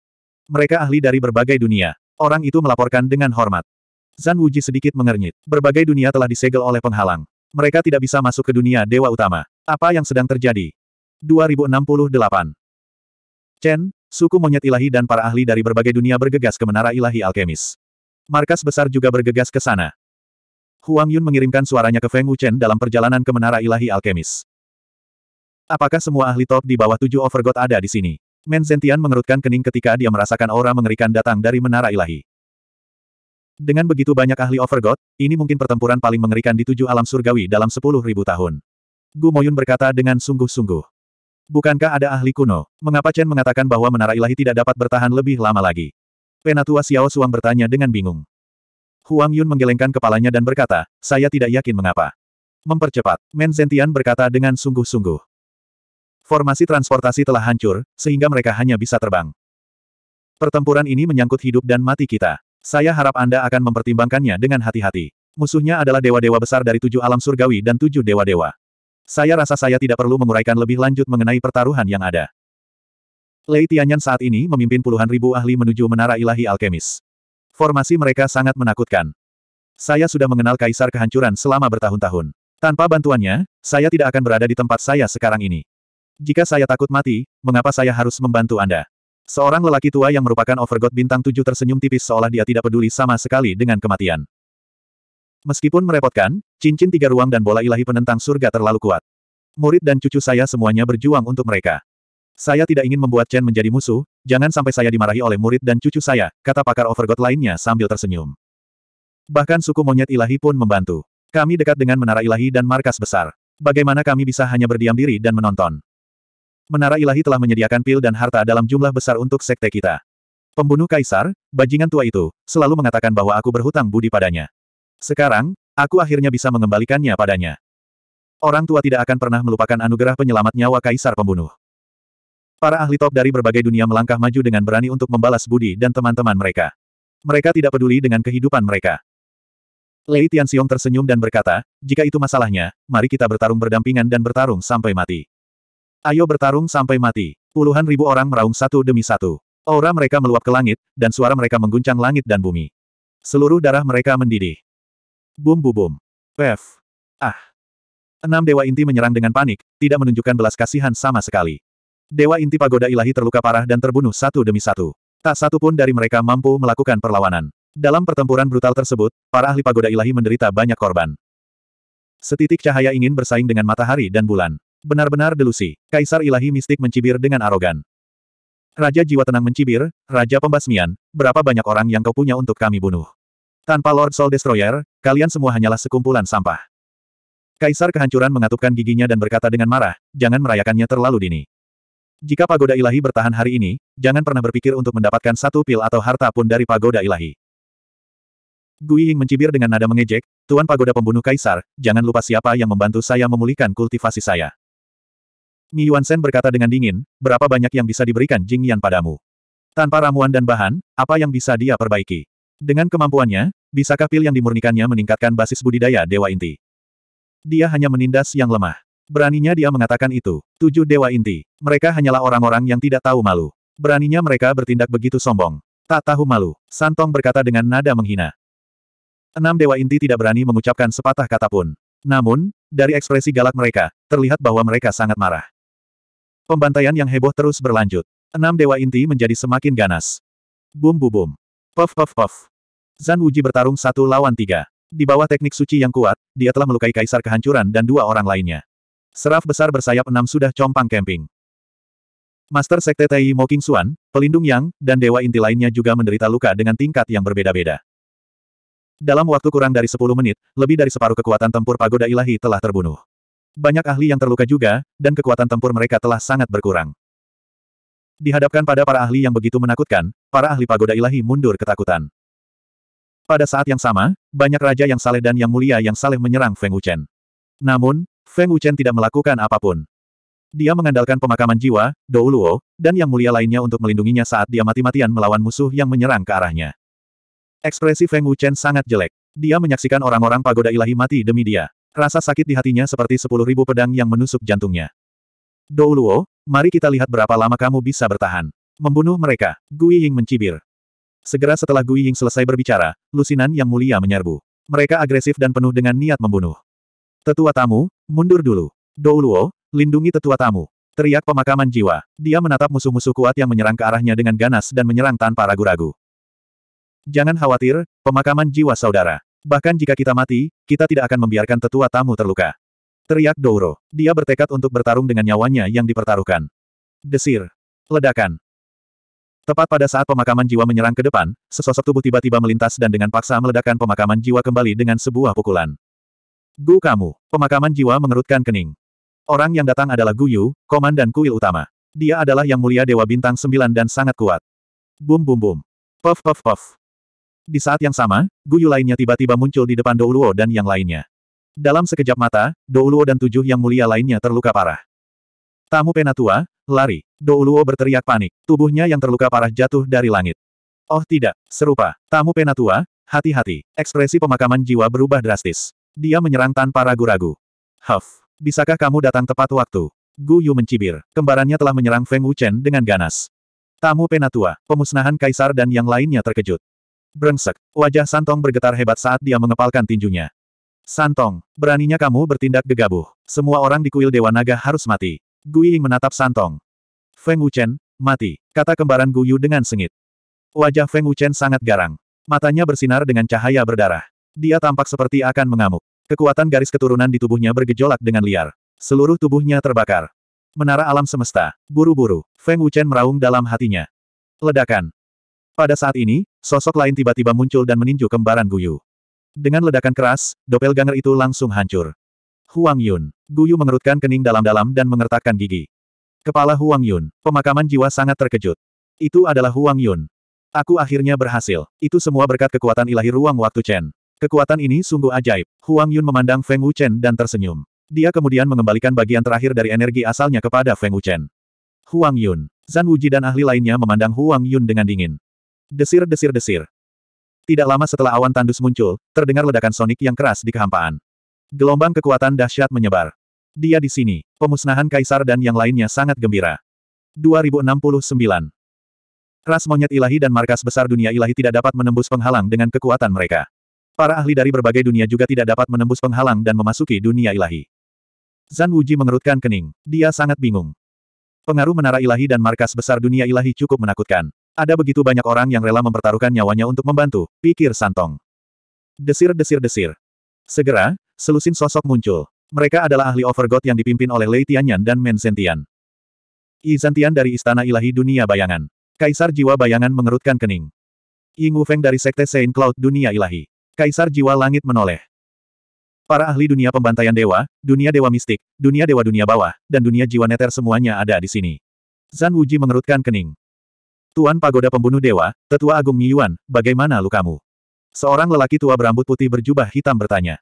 Mereka ahli dari berbagai dunia. Orang itu melaporkan dengan hormat. Zan Wuji sedikit mengernyit. Berbagai dunia telah disegel oleh penghalang. Mereka tidak bisa masuk ke dunia dewa utama. Apa yang sedang terjadi? 2068. Chen, suku monyet ilahi dan para ahli dari berbagai dunia bergegas ke menara ilahi alkemis. Markas besar juga bergegas ke sana. Huang Yun mengirimkan suaranya ke Feng Wuchen dalam perjalanan ke menara ilahi alkemis. Apakah semua ahli top di bawah tujuh overgod ada di sini? Men Zentian mengerutkan kening ketika dia merasakan aura mengerikan datang dari menara ilahi. Dengan begitu banyak ahli Overgod, ini mungkin pertempuran paling mengerikan di tujuh alam surgawi dalam sepuluh ribu tahun. Gu Moyun berkata dengan sungguh-sungguh. Bukankah ada ahli kuno? Mengapa Chen mengatakan bahwa menara ilahi tidak dapat bertahan lebih lama lagi? Penatua Xiao Suang bertanya dengan bingung. Huang Yun menggelengkan kepalanya dan berkata, saya tidak yakin mengapa. Mempercepat, Men Zentian berkata dengan sungguh-sungguh. Formasi transportasi telah hancur, sehingga mereka hanya bisa terbang. Pertempuran ini menyangkut hidup dan mati kita. Saya harap Anda akan mempertimbangkannya dengan hati-hati. Musuhnya adalah dewa-dewa besar dari tujuh alam surgawi dan tujuh dewa-dewa. Saya rasa saya tidak perlu menguraikan lebih lanjut mengenai pertaruhan yang ada. Lei Tianyan saat ini memimpin puluhan ribu ahli menuju Menara Ilahi Alkemis. Formasi mereka sangat menakutkan. Saya sudah mengenal Kaisar Kehancuran selama bertahun-tahun. Tanpa bantuannya, saya tidak akan berada di tempat saya sekarang ini. Jika saya takut mati, mengapa saya harus membantu Anda? Seorang lelaki tua yang merupakan overgod bintang tujuh tersenyum tipis seolah dia tidak peduli sama sekali dengan kematian. Meskipun merepotkan, cincin tiga ruang dan bola ilahi penentang surga terlalu kuat. Murid dan cucu saya semuanya berjuang untuk mereka. Saya tidak ingin membuat Chen menjadi musuh, jangan sampai saya dimarahi oleh murid dan cucu saya, kata pakar overgod lainnya sambil tersenyum. Bahkan suku monyet ilahi pun membantu. Kami dekat dengan menara ilahi dan markas besar. Bagaimana kami bisa hanya berdiam diri dan menonton? Menara Ilahi telah menyediakan pil dan harta dalam jumlah besar untuk sekte kita. Pembunuh Kaisar, bajingan tua itu, selalu mengatakan bahwa aku berhutang budi padanya. Sekarang, aku akhirnya bisa mengembalikannya padanya. Orang tua tidak akan pernah melupakan anugerah penyelamat nyawa Kaisar Pembunuh. Para ahli top dari berbagai dunia melangkah maju dengan berani untuk membalas budi dan teman-teman mereka. Mereka tidak peduli dengan kehidupan mereka. Lei Tianxiong tersenyum dan berkata, jika itu masalahnya, mari kita bertarung berdampingan dan bertarung sampai mati. Ayo bertarung sampai mati. Puluhan ribu orang meraung satu demi satu. Aura mereka meluap ke langit, dan suara mereka mengguncang langit dan bumi. Seluruh darah mereka mendidih. Bum bu bum. Pef. Ah. Enam dewa inti menyerang dengan panik, tidak menunjukkan belas kasihan sama sekali. Dewa inti pagoda ilahi terluka parah dan terbunuh satu demi satu. Tak satu pun dari mereka mampu melakukan perlawanan. Dalam pertempuran brutal tersebut, para ahli pagoda ilahi menderita banyak korban. Setitik cahaya ingin bersaing dengan matahari dan bulan. Benar-benar delusi. Kaisar ilahi mistik mencibir dengan arogan. Raja jiwa tenang mencibir, Raja pembasmian, berapa banyak orang yang kau punya untuk kami bunuh. Tanpa Lord Soul Destroyer, kalian semua hanyalah sekumpulan sampah. Kaisar kehancuran mengatupkan giginya dan berkata dengan marah, jangan merayakannya terlalu dini. Jika pagoda ilahi bertahan hari ini, jangan pernah berpikir untuk mendapatkan satu pil atau harta pun dari pagoda ilahi. Gui mencibir dengan nada mengejek, Tuan Pagoda Pembunuh Kaisar, jangan lupa siapa yang membantu saya memulihkan kultivasi saya. Mi Yuan Shen berkata dengan dingin, berapa banyak yang bisa diberikan Jing Yan padamu? Tanpa ramuan dan bahan, apa yang bisa dia perbaiki? Dengan kemampuannya, bisakah pil yang dimurnikannya meningkatkan basis budidaya Dewa Inti? Dia hanya menindas yang lemah. Beraninya dia mengatakan itu. Tujuh Dewa Inti. Mereka hanyalah orang-orang yang tidak tahu malu. Beraninya mereka bertindak begitu sombong. Tak tahu malu. Santong berkata dengan nada menghina. Enam Dewa Inti tidak berani mengucapkan sepatah kata pun. Namun, dari ekspresi galak mereka, terlihat bahwa mereka sangat marah. Pembantaian yang heboh terus berlanjut. Enam dewa inti menjadi semakin ganas. Bum bum bum. Puff puff puff. Zan Wuji bertarung satu lawan tiga. Di bawah teknik suci yang kuat, dia telah melukai kaisar kehancuran dan dua orang lainnya. Seraf besar bersayap enam sudah compang camping. Master Sekte Tai Mo King Suan, Pelindung Yang, dan Dewa Inti lainnya juga menderita luka dengan tingkat yang berbeda-beda. Dalam waktu kurang dari 10 menit, lebih dari separuh kekuatan tempur pagoda ilahi telah terbunuh banyak ahli yang terluka juga, dan kekuatan tempur mereka telah sangat berkurang. Dihadapkan pada para ahli yang begitu menakutkan, para ahli pagoda ilahi mundur ketakutan. Pada saat yang sama, banyak raja yang saleh dan yang mulia yang saleh menyerang Feng Wuchen. Namun, Feng Wuchen tidak melakukan apapun. Dia mengandalkan pemakaman jiwa, Douluo, dan yang mulia lainnya untuk melindunginya saat dia mati-matian melawan musuh yang menyerang ke arahnya. Ekspresi Feng Wuchen sangat jelek. Dia menyaksikan orang-orang pagoda ilahi mati demi dia. Rasa sakit di hatinya seperti sepuluh ribu pedang yang menusuk jantungnya. Douluo, mari kita lihat berapa lama kamu bisa bertahan. Membunuh mereka, Gui Ying mencibir. Segera setelah Gui Ying selesai berbicara, Lusinan yang mulia menyerbu. Mereka agresif dan penuh dengan niat membunuh. Tetua tamu, mundur dulu. Douluo, lindungi tetua tamu. Teriak pemakaman jiwa. Dia menatap musuh-musuh kuat yang menyerang ke arahnya dengan ganas dan menyerang tanpa ragu-ragu. Jangan khawatir, pemakaman jiwa saudara. Bahkan jika kita mati, kita tidak akan membiarkan tetua tamu terluka. Teriak Douro. Dia bertekad untuk bertarung dengan nyawanya yang dipertaruhkan. Desir. Ledakan. Tepat pada saat pemakaman jiwa menyerang ke depan, sesosok tubuh tiba-tiba melintas dan dengan paksa meledakkan pemakaman jiwa kembali dengan sebuah pukulan. Gu kamu. Pemakaman jiwa mengerutkan kening. Orang yang datang adalah Gu Yu, komandan kuil utama. Dia adalah yang mulia Dewa Bintang Sembilan dan sangat kuat. Bum bum bum. Puff puff puff. Di saat yang sama, guyu lainnya tiba-tiba muncul di depan Douluo dan yang lainnya. Dalam sekejap mata, Douluo dan tujuh yang mulia lainnya terluka parah. Tamu penatua, lari. Douluo berteriak panik, tubuhnya yang terluka parah jatuh dari langit. Oh tidak, serupa. Tamu penatua, hati-hati. Ekspresi pemakaman jiwa berubah drastis. Dia menyerang tanpa ragu-ragu. Huff, bisakah kamu datang tepat waktu? Guyu mencibir. Kembarannya telah menyerang Feng Wuchen dengan ganas. Tamu penatua, pemusnahan kaisar dan yang lainnya terkejut. Brengsek, wajah Santong bergetar hebat saat dia mengepalkan tinjunya. Santong, beraninya kamu bertindak gegabah. Semua orang di kuil Dewa Naga harus mati. Gui menatap Santong. Feng Wuchen, mati, kata kembaran Gu dengan sengit. Wajah Feng Wuchen sangat garang. Matanya bersinar dengan cahaya berdarah. Dia tampak seperti akan mengamuk. Kekuatan garis keturunan di tubuhnya bergejolak dengan liar. Seluruh tubuhnya terbakar. Menara alam semesta. Buru-buru, Feng Wuchen meraung dalam hatinya. Ledakan. Pada saat ini, sosok lain tiba-tiba muncul dan meninju kembaran Guyu. Dengan ledakan keras, doppelganger itu langsung hancur. Huang Yun. Guyu mengerutkan kening dalam-dalam dan mengertakkan gigi. Kepala Huang Yun. Pemakaman jiwa sangat terkejut. Itu adalah Huang Yun. Aku akhirnya berhasil. Itu semua berkat kekuatan ilahi ruang waktu Chen. Kekuatan ini sungguh ajaib. Huang Yun memandang Feng Wuchen dan tersenyum. Dia kemudian mengembalikan bagian terakhir dari energi asalnya kepada Feng Wuchen. Huang Yun. Zan Wuji dan ahli lainnya memandang Huang Yun dengan dingin. Desir-desir-desir. Tidak lama setelah awan tandus muncul, terdengar ledakan sonik yang keras di kehampaan. Gelombang kekuatan dahsyat menyebar. Dia di sini, pemusnahan kaisar dan yang lainnya sangat gembira. 2069. Ras monyet ilahi dan markas besar dunia ilahi tidak dapat menembus penghalang dengan kekuatan mereka. Para ahli dari berbagai dunia juga tidak dapat menembus penghalang dan memasuki dunia ilahi. Zan Wuji mengerutkan kening. Dia sangat bingung. Pengaruh menara ilahi dan markas besar dunia ilahi cukup menakutkan. Ada begitu banyak orang yang rela mempertaruhkan nyawanya untuk membantu, pikir Santong. Desir-desir-desir. Segera, selusin sosok muncul. Mereka adalah ahli Overgod yang dipimpin oleh Lei Tianyan dan Men Sentian. Izantian dari Istana Ilahi Dunia Bayangan. Kaisar Jiwa Bayangan mengerutkan kening. Ying Feng dari Sekte Saint Cloud Dunia Ilahi. Kaisar Jiwa Langit menoleh. Para ahli dunia pembantaian dewa, dunia dewa mistik, dunia dewa dunia bawah, dan dunia jiwa neter semuanya ada di sini. Zan Wuji mengerutkan kening. Tuan Pagoda Pembunuh Dewa, Tetua Agung Miyuan, bagaimana lukamu? Seorang lelaki tua berambut putih berjubah hitam bertanya.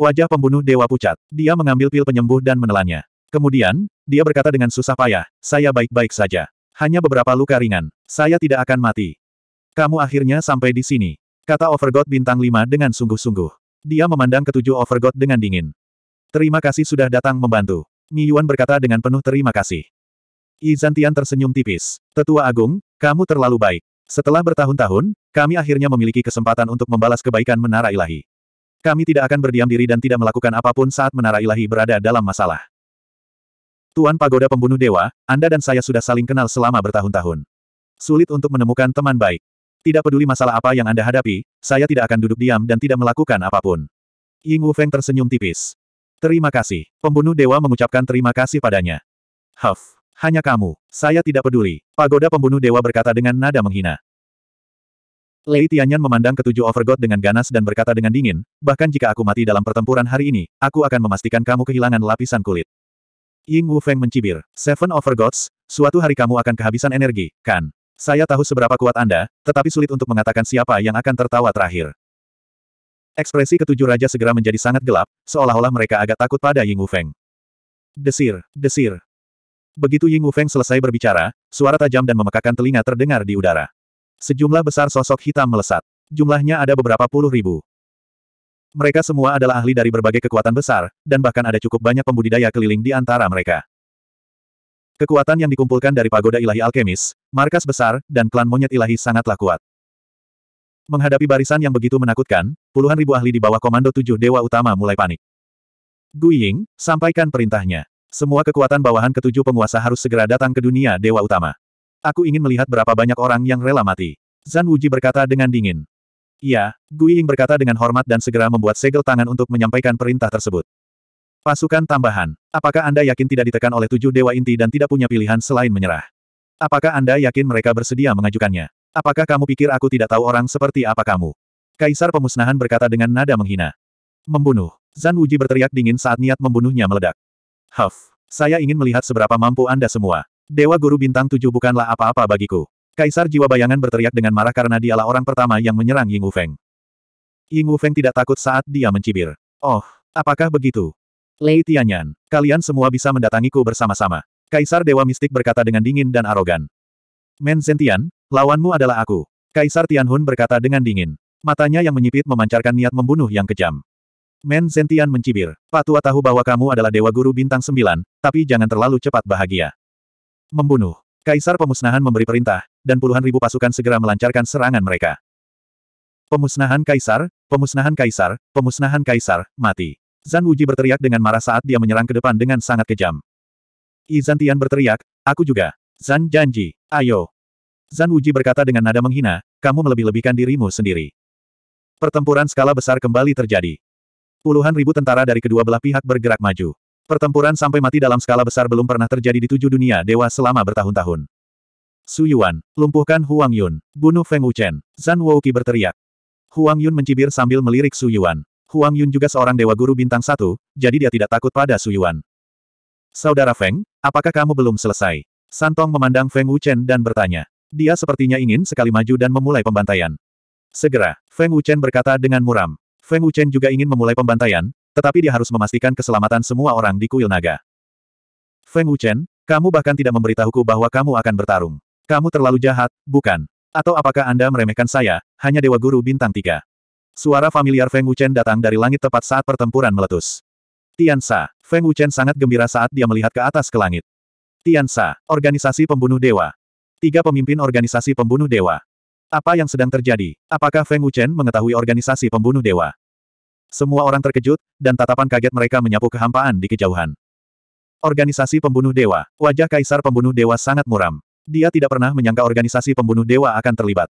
Wajah pembunuh dewa pucat. Dia mengambil pil penyembuh dan menelannya. Kemudian, dia berkata dengan susah payah, saya baik-baik saja. Hanya beberapa luka ringan. Saya tidak akan mati. Kamu akhirnya sampai di sini. Kata Overgod bintang 5 dengan sungguh-sungguh. Dia memandang ketujuh Overgod dengan dingin. Terima kasih sudah datang membantu. Mi Yuan berkata dengan penuh terima kasih. Izantian tersenyum tipis. Tetua Agung, kamu terlalu baik. Setelah bertahun-tahun, kami akhirnya memiliki kesempatan untuk membalas kebaikan Menara Ilahi. Kami tidak akan berdiam diri dan tidak melakukan apapun saat Menara Ilahi berada dalam masalah. Tuan Pagoda Pembunuh Dewa, Anda dan saya sudah saling kenal selama bertahun-tahun. Sulit untuk menemukan teman baik. Tidak peduli masalah apa yang Anda hadapi, saya tidak akan duduk diam dan tidak melakukan apapun. Ying Wu Feng tersenyum tipis. Terima kasih. Pembunuh dewa mengucapkan terima kasih padanya. Huff. Hanya kamu. Saya tidak peduli. Pagoda pembunuh dewa berkata dengan nada menghina. Lei Tianyan memandang ketujuh Overgod dengan ganas dan berkata dengan dingin, bahkan jika aku mati dalam pertempuran hari ini, aku akan memastikan kamu kehilangan lapisan kulit. Ying Wu Feng mencibir, Seven Overgods, suatu hari kamu akan kehabisan energi, kan? Saya tahu seberapa kuat Anda, tetapi sulit untuk mengatakan siapa yang akan tertawa terakhir. Ekspresi ketujuh raja segera menjadi sangat gelap, seolah-olah mereka agak takut pada Ying Wu Feng. Desir, desir. Begitu Ying Wu Feng selesai berbicara, suara tajam dan memekakan telinga terdengar di udara. Sejumlah besar sosok hitam melesat. Jumlahnya ada beberapa puluh ribu. Mereka semua adalah ahli dari berbagai kekuatan besar, dan bahkan ada cukup banyak pembudidaya keliling di antara mereka. Kekuatan yang dikumpulkan dari pagoda ilahi alkemis, markas besar, dan klan monyet ilahi sangatlah kuat. Menghadapi barisan yang begitu menakutkan, puluhan ribu ahli di bawah komando tujuh dewa utama mulai panik. Guying, sampaikan perintahnya. Semua kekuatan bawahan ketujuh penguasa harus segera datang ke dunia dewa utama. Aku ingin melihat berapa banyak orang yang rela mati. Zan Wuji berkata dengan dingin. Ya, Gui Ying berkata dengan hormat dan segera membuat segel tangan untuk menyampaikan perintah tersebut. Pasukan tambahan. Apakah Anda yakin tidak ditekan oleh tujuh dewa inti dan tidak punya pilihan selain menyerah? Apakah Anda yakin mereka bersedia mengajukannya? Apakah kamu pikir aku tidak tahu orang seperti apa kamu? Kaisar pemusnahan berkata dengan nada menghina. Membunuh. Zan Wuji berteriak dingin saat niat membunuhnya meledak. Huff. Saya ingin melihat seberapa mampu Anda semua. Dewa Guru Bintang Tujuh bukanlah apa-apa bagiku. Kaisar Jiwa Bayangan berteriak dengan marah karena dialah orang pertama yang menyerang Ying Wufeng. Ying Wufeng tidak takut saat dia mencibir. Oh, apakah begitu? Lei Tianyan, kalian semua bisa mendatangiku bersama-sama. Kaisar Dewa Mistik berkata dengan dingin dan arogan. Men Zentian, lawanmu adalah aku. Kaisar Tianhun berkata dengan dingin. Matanya yang menyipit memancarkan niat membunuh yang kejam. Men Zentian mencibir. Patua tahu bahwa kamu adalah Dewa Guru Bintang Sembilan, tapi jangan terlalu cepat bahagia. Membunuh. Kaisar Pemusnahan memberi perintah, dan puluhan ribu pasukan segera melancarkan serangan mereka. Pemusnahan Kaisar, Pemusnahan Kaisar, Pemusnahan Kaisar, mati. Zan Wuji berteriak dengan marah saat dia menyerang ke depan dengan sangat kejam. Izan Tian berteriak, aku juga. Zan janji, ayo. Zan Wuji berkata dengan nada menghina, kamu melebih-lebihkan dirimu sendiri. Pertempuran skala besar kembali terjadi. Puluhan ribu tentara dari kedua belah pihak bergerak maju. Pertempuran sampai mati dalam skala besar belum pernah terjadi di tujuh dunia dewa selama bertahun-tahun. Su Yuan, lumpuhkan Huang Yun, bunuh Feng Wuchen, Zan Wouqi berteriak. Huang Yun mencibir sambil melirik Su Yuan. Huang Yun juga seorang dewa guru bintang satu, jadi dia tidak takut pada Su Yuan. Saudara Feng, apakah kamu belum selesai? Santong memandang Feng Wuchen dan bertanya. Dia sepertinya ingin sekali maju dan memulai pembantaian. Segera, Feng Wuchen berkata dengan muram. Feng Wuchen juga ingin memulai pembantaian, tetapi dia harus memastikan keselamatan semua orang di kuil naga. Feng Wuchen, kamu bahkan tidak memberitahuku bahwa kamu akan bertarung. Kamu terlalu jahat, bukan? Atau apakah Anda meremehkan saya, hanya Dewa Guru Bintang Tiga? Suara familiar Feng Wuchen datang dari langit tepat saat pertempuran meletus. Tian Sa, Feng Wuchen sangat gembira saat dia melihat ke atas ke langit. Tian Sa, organisasi pembunuh dewa. Tiga pemimpin organisasi pembunuh dewa. Apa yang sedang terjadi? Apakah Feng Wuchen mengetahui organisasi pembunuh dewa? Semua orang terkejut, dan tatapan kaget mereka menyapu kehampaan di kejauhan. Organisasi pembunuh dewa, wajah kaisar pembunuh dewa sangat muram. Dia tidak pernah menyangka organisasi pembunuh dewa akan terlibat.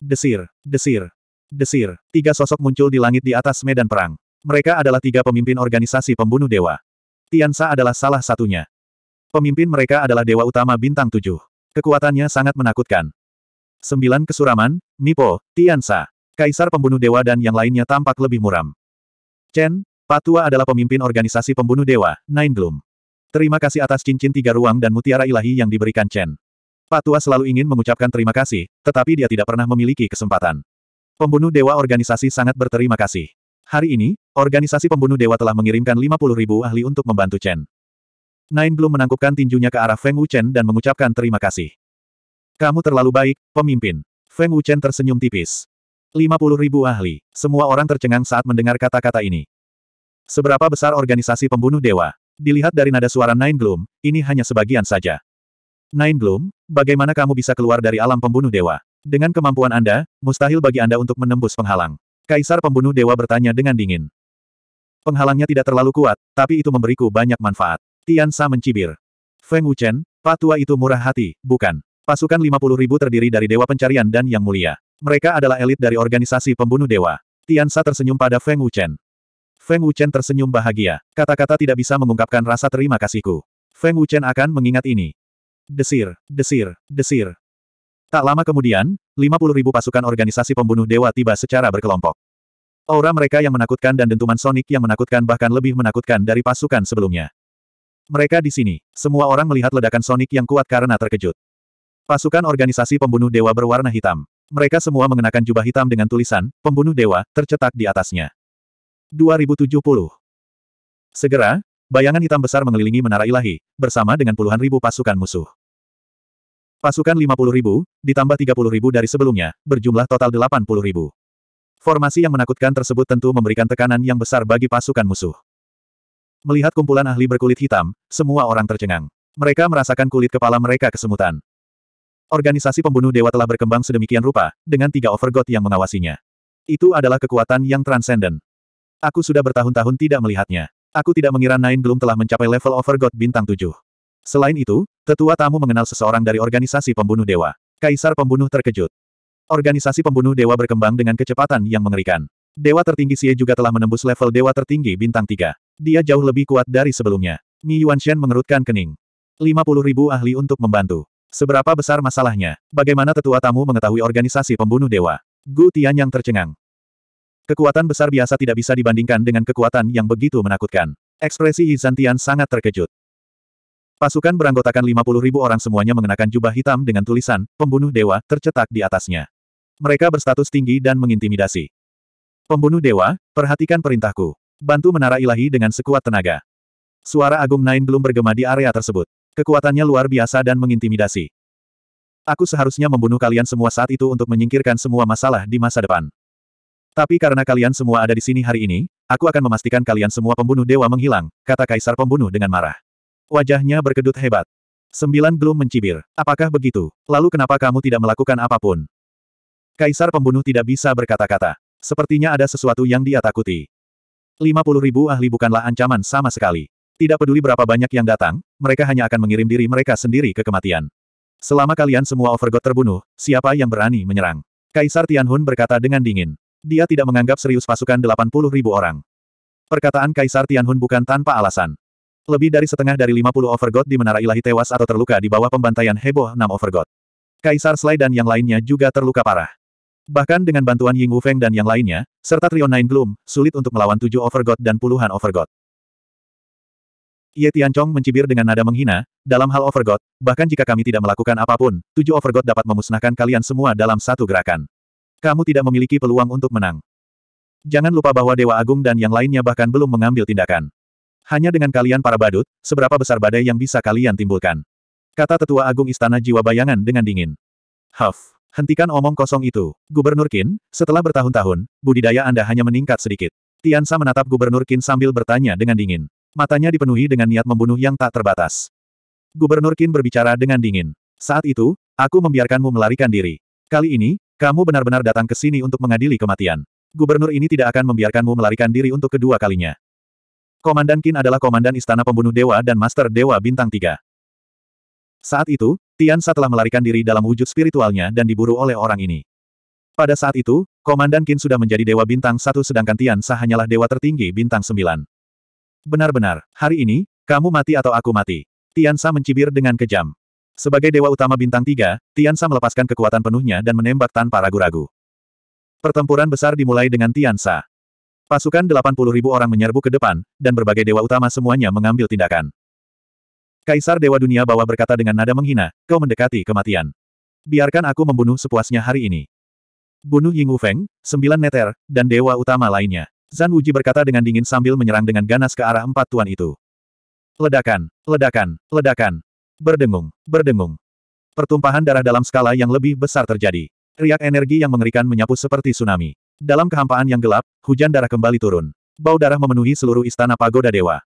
Desir, desir, Desir, tiga sosok muncul di langit di atas medan perang. Mereka adalah tiga pemimpin organisasi pembunuh dewa. Tiansa adalah salah satunya. Pemimpin mereka adalah dewa utama bintang tujuh. Kekuatannya sangat menakutkan. Sembilan kesuraman, Mipo, Tiansa, Kaisar pembunuh dewa dan yang lainnya tampak lebih muram. Chen, Patua adalah pemimpin organisasi pembunuh dewa, Nine Gloom. Terima kasih atas cincin tiga ruang dan mutiara ilahi yang diberikan Chen. Patua selalu ingin mengucapkan terima kasih, tetapi dia tidak pernah memiliki kesempatan. Pembunuh Dewa Organisasi sangat berterima kasih. Hari ini, Organisasi Pembunuh Dewa telah mengirimkan 50 ribu ahli untuk membantu Chen. Nine Blue menangkupkan tinjunya ke arah Feng Wuchen dan mengucapkan terima kasih. Kamu terlalu baik, pemimpin. Feng Wuchen tersenyum tipis. 50 ribu ahli. Semua orang tercengang saat mendengar kata-kata ini. Seberapa besar organisasi pembunuh dewa? Dilihat dari nada suara Nine Gloom, ini hanya sebagian saja. Nine Gloom, bagaimana kamu bisa keluar dari alam pembunuh dewa? Dengan kemampuan Anda, mustahil bagi Anda untuk menembus penghalang. Kaisar pembunuh dewa bertanya dengan dingin. Penghalangnya tidak terlalu kuat, tapi itu memberiku banyak manfaat. Tian Sa mencibir. Feng Wuchen, patua itu murah hati, bukan. Pasukan 50 ribu terdiri dari Dewa Pencarian dan Yang Mulia. Mereka adalah elit dari organisasi pembunuh dewa. Tian Sa tersenyum pada Feng Wuchen. Feng Wuchen tersenyum bahagia. Kata-kata tidak bisa mengungkapkan rasa terima kasihku. Feng Wuchen akan mengingat ini. Desir, desir, desir. Tak lama kemudian, 50 pasukan organisasi pembunuh dewa tiba secara berkelompok. Aura mereka yang menakutkan dan dentuman sonik yang menakutkan bahkan lebih menakutkan dari pasukan sebelumnya. Mereka di sini, semua orang melihat ledakan sonik yang kuat karena terkejut. Pasukan organisasi pembunuh dewa berwarna hitam. Mereka semua mengenakan jubah hitam dengan tulisan, pembunuh dewa, tercetak di atasnya. 2070 Segera, bayangan hitam besar mengelilingi menara ilahi, bersama dengan puluhan ribu pasukan musuh. Pasukan 50.000, ditambah ribu dari sebelumnya, berjumlah total ribu. Formasi yang menakutkan tersebut tentu memberikan tekanan yang besar bagi pasukan musuh. Melihat kumpulan ahli berkulit hitam, semua orang tercengang. Mereka merasakan kulit kepala mereka kesemutan. Organisasi pembunuh dewa telah berkembang sedemikian rupa, dengan tiga overgod yang mengawasinya. Itu adalah kekuatan yang transenden. Aku sudah bertahun-tahun tidak melihatnya. Aku tidak mengira Nain belum telah mencapai level overgod bintang tujuh. Selain itu, tetua tamu mengenal seseorang dari organisasi pembunuh dewa. Kaisar pembunuh terkejut. Organisasi pembunuh dewa berkembang dengan kecepatan yang mengerikan. Dewa tertinggi Xie juga telah menembus level dewa tertinggi bintang 3. Dia jauh lebih kuat dari sebelumnya. Mi Yuanshen mengerutkan kening. 50 ribu ahli untuk membantu. Seberapa besar masalahnya? Bagaimana tetua tamu mengetahui organisasi pembunuh dewa? Gu Tian yang tercengang. Kekuatan besar biasa tidak bisa dibandingkan dengan kekuatan yang begitu menakutkan. Ekspresi Yi Zantian sangat terkejut. Pasukan beranggotakan 50 ribu orang semuanya mengenakan jubah hitam dengan tulisan, pembunuh dewa, tercetak di atasnya. Mereka berstatus tinggi dan mengintimidasi. Pembunuh dewa, perhatikan perintahku. Bantu menara ilahi dengan sekuat tenaga. Suara Agung Nain belum bergema di area tersebut. Kekuatannya luar biasa dan mengintimidasi. Aku seharusnya membunuh kalian semua saat itu untuk menyingkirkan semua masalah di masa depan. Tapi karena kalian semua ada di sini hari ini, aku akan memastikan kalian semua pembunuh dewa menghilang, kata Kaisar Pembunuh dengan marah. Wajahnya berkedut hebat. Sembilan gloom mencibir. Apakah begitu? Lalu kenapa kamu tidak melakukan apapun? Kaisar pembunuh tidak bisa berkata-kata. Sepertinya ada sesuatu yang dia takuti. puluh ribu ahli bukanlah ancaman sama sekali. Tidak peduli berapa banyak yang datang, mereka hanya akan mengirim diri mereka sendiri ke kematian. Selama kalian semua overgod terbunuh, siapa yang berani menyerang? Kaisar Tianhun berkata dengan dingin. Dia tidak menganggap serius pasukan 80 ribu orang. Perkataan Kaisar Tianhun bukan tanpa alasan. Lebih dari setengah dari 50 Overgod di Menara Ilahi tewas atau terluka di bawah pembantaian heboh 6 Overgod. Kaisar Slay dan yang lainnya juga terluka parah. Bahkan dengan bantuan Ying Wu Feng dan yang lainnya, serta Trio Nine Gloom, sulit untuk melawan tujuh Overgod dan puluhan Overgod. Ye Tianchong mencibir dengan nada menghina, dalam hal Overgod, bahkan jika kami tidak melakukan apapun, tujuh Overgod dapat memusnahkan kalian semua dalam satu gerakan. Kamu tidak memiliki peluang untuk menang. Jangan lupa bahwa Dewa Agung dan yang lainnya bahkan belum mengambil tindakan. Hanya dengan kalian para badut, seberapa besar badai yang bisa kalian timbulkan? Kata Tetua Agung Istana Jiwa Bayangan dengan dingin. Huff, hentikan omong kosong itu. Gubernur Qin, setelah bertahun-tahun, budidaya Anda hanya meningkat sedikit. Tiansa menatap Gubernur Qin sambil bertanya dengan dingin. Matanya dipenuhi dengan niat membunuh yang tak terbatas. Gubernur Qin berbicara dengan dingin. Saat itu, aku membiarkanmu melarikan diri. Kali ini, kamu benar-benar datang ke sini untuk mengadili kematian. Gubernur ini tidak akan membiarkanmu melarikan diri untuk kedua kalinya. Komandan Qin adalah Komandan Istana Pembunuh Dewa dan Master Dewa Bintang Tiga. Saat itu, Tian Sa telah melarikan diri dalam wujud spiritualnya dan diburu oleh orang ini. Pada saat itu, Komandan Qin sudah menjadi Dewa Bintang Satu sedangkan Tian Sa hanyalah Dewa tertinggi Bintang Sembilan. Benar-benar, hari ini, kamu mati atau aku mati. Tian Sa mencibir dengan kejam. Sebagai Dewa Utama Bintang Tiga, Tian Sa melepaskan kekuatan penuhnya dan menembak tanpa ragu-ragu. Pertempuran besar dimulai dengan Tian Sa. Pasukan 80.000 orang menyerbu ke depan, dan berbagai dewa utama semuanya mengambil tindakan. Kaisar Dewa Dunia Bawah berkata dengan nada menghina, kau mendekati kematian. Biarkan aku membunuh sepuasnya hari ini. Bunuh Ying Feng, sembilan neter, dan dewa utama lainnya. Zan Wuji berkata dengan dingin sambil menyerang dengan ganas ke arah empat tuan itu. Ledakan, ledakan, ledakan. Berdengung, berdengung. Pertumpahan darah dalam skala yang lebih besar terjadi. Riak energi yang mengerikan menyapu seperti tsunami. Dalam kehampaan yang gelap, hujan darah kembali turun. Bau darah memenuhi seluruh istana pagoda dewa.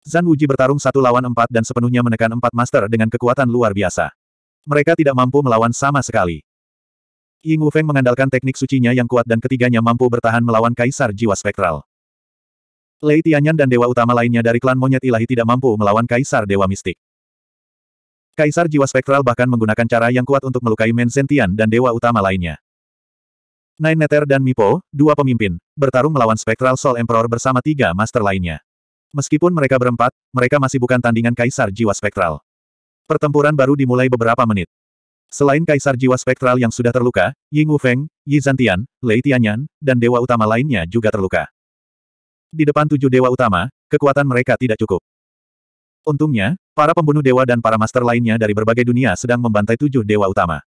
Zan Wuji bertarung satu lawan empat dan sepenuhnya menekan empat master dengan kekuatan luar biasa. Mereka tidak mampu melawan sama sekali. Ying Wufeng mengandalkan teknik sucinya yang kuat dan ketiganya mampu bertahan melawan Kaisar Jiwa Spektral. Lei Tianyan dan dewa utama lainnya dari klan monyet ilahi tidak mampu melawan Kaisar Dewa Mistik. Kaisar Jiwa Spektral bahkan menggunakan cara yang kuat untuk melukai Men Zentian dan dewa utama lainnya. Nine Nether dan Mipo, dua pemimpin, bertarung melawan Spectral Soul Emperor bersama tiga master lainnya. Meskipun mereka berempat, mereka masih bukan tandingan Kaisar Jiwa Spektral. Pertempuran baru dimulai beberapa menit. Selain Kaisar Jiwa Spektral yang sudah terluka, Ying Wufeng, Yi Zantian, Lei Tianyan, dan dewa utama lainnya juga terluka. Di depan tujuh dewa utama, kekuatan mereka tidak cukup. Untungnya, para pembunuh dewa dan para master lainnya dari berbagai dunia sedang membantai tujuh dewa utama.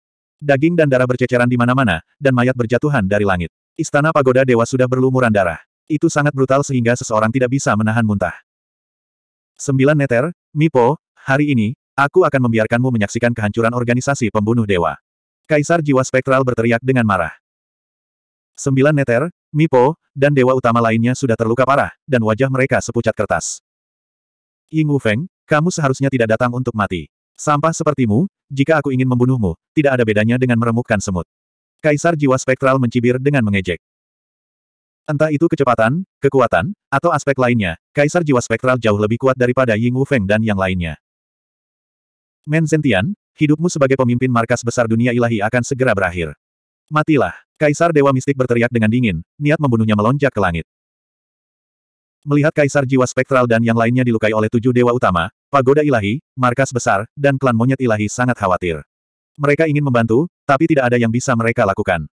Daging dan darah berceceran di mana-mana, dan mayat berjatuhan dari langit. Istana Pagoda Dewa sudah berlumuran darah. Itu sangat brutal sehingga seseorang tidak bisa menahan muntah. Sembilan neter, Mipo, hari ini, aku akan membiarkanmu menyaksikan kehancuran organisasi pembunuh dewa. Kaisar Jiwa Spektral berteriak dengan marah. Sembilan neter, Mipo, dan dewa utama lainnya sudah terluka parah, dan wajah mereka sepucat kertas. Ying Feng, kamu seharusnya tidak datang untuk mati. Sampah sepertimu, jika aku ingin membunuhmu, tidak ada bedanya dengan meremukkan semut. Kaisar jiwa spektral mencibir dengan mengejek. Entah itu kecepatan, kekuatan, atau aspek lainnya, kaisar jiwa spektral jauh lebih kuat daripada Ying Wu Feng dan yang lainnya. Men Zentian, hidupmu sebagai pemimpin markas besar dunia ilahi akan segera berakhir. Matilah, kaisar dewa mistik berteriak dengan dingin, niat membunuhnya melonjak ke langit. Melihat Kaisar Jiwa Spektral dan yang lainnya dilukai oleh tujuh dewa utama, pagoda ilahi, markas besar, dan klan monyet ilahi sangat khawatir. Mereka ingin membantu, tapi tidak ada yang bisa mereka lakukan.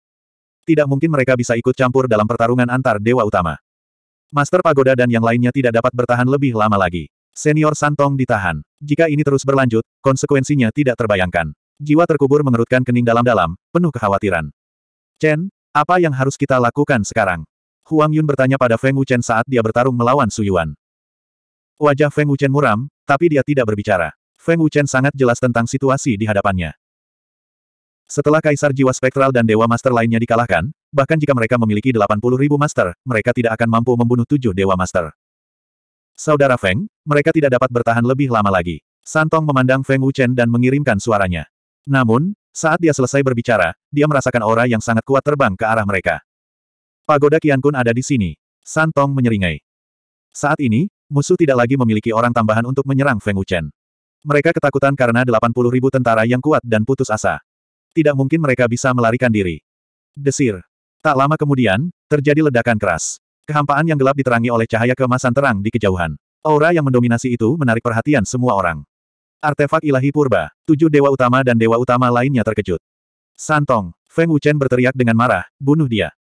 Tidak mungkin mereka bisa ikut campur dalam pertarungan antar dewa utama. Master Pagoda dan yang lainnya tidak dapat bertahan lebih lama lagi. Senior Santong ditahan. Jika ini terus berlanjut, konsekuensinya tidak terbayangkan. Jiwa terkubur mengerutkan kening dalam-dalam, penuh kekhawatiran. Chen, apa yang harus kita lakukan sekarang? Huang Yun bertanya pada Feng Wuchen saat dia bertarung melawan Su Yuan. Wajah Feng Wuchen muram, tapi dia tidak berbicara. Feng Wuchen sangat jelas tentang situasi di hadapannya. Setelah Kaisar Jiwa Spektral dan Dewa Master lainnya dikalahkan, bahkan jika mereka memiliki 80 ribu Master, mereka tidak akan mampu membunuh tujuh Dewa Master. Saudara Feng, mereka tidak dapat bertahan lebih lama lagi. Santong memandang Feng Wuchen dan mengirimkan suaranya. Namun, saat dia selesai berbicara, dia merasakan aura yang sangat kuat terbang ke arah mereka. Pagoda Kiankun ada di sini. Santong menyeringai. Saat ini, musuh tidak lagi memiliki orang tambahan untuk menyerang Feng Wuchen. Mereka ketakutan karena 80 ribu tentara yang kuat dan putus asa. Tidak mungkin mereka bisa melarikan diri. Desir. Tak lama kemudian, terjadi ledakan keras. Kehampaan yang gelap diterangi oleh cahaya kemasan terang di kejauhan. Aura yang mendominasi itu menarik perhatian semua orang. Artefak ilahi purba, tujuh dewa utama dan dewa utama lainnya terkejut. Santong, Feng Wuchen berteriak dengan marah, bunuh dia.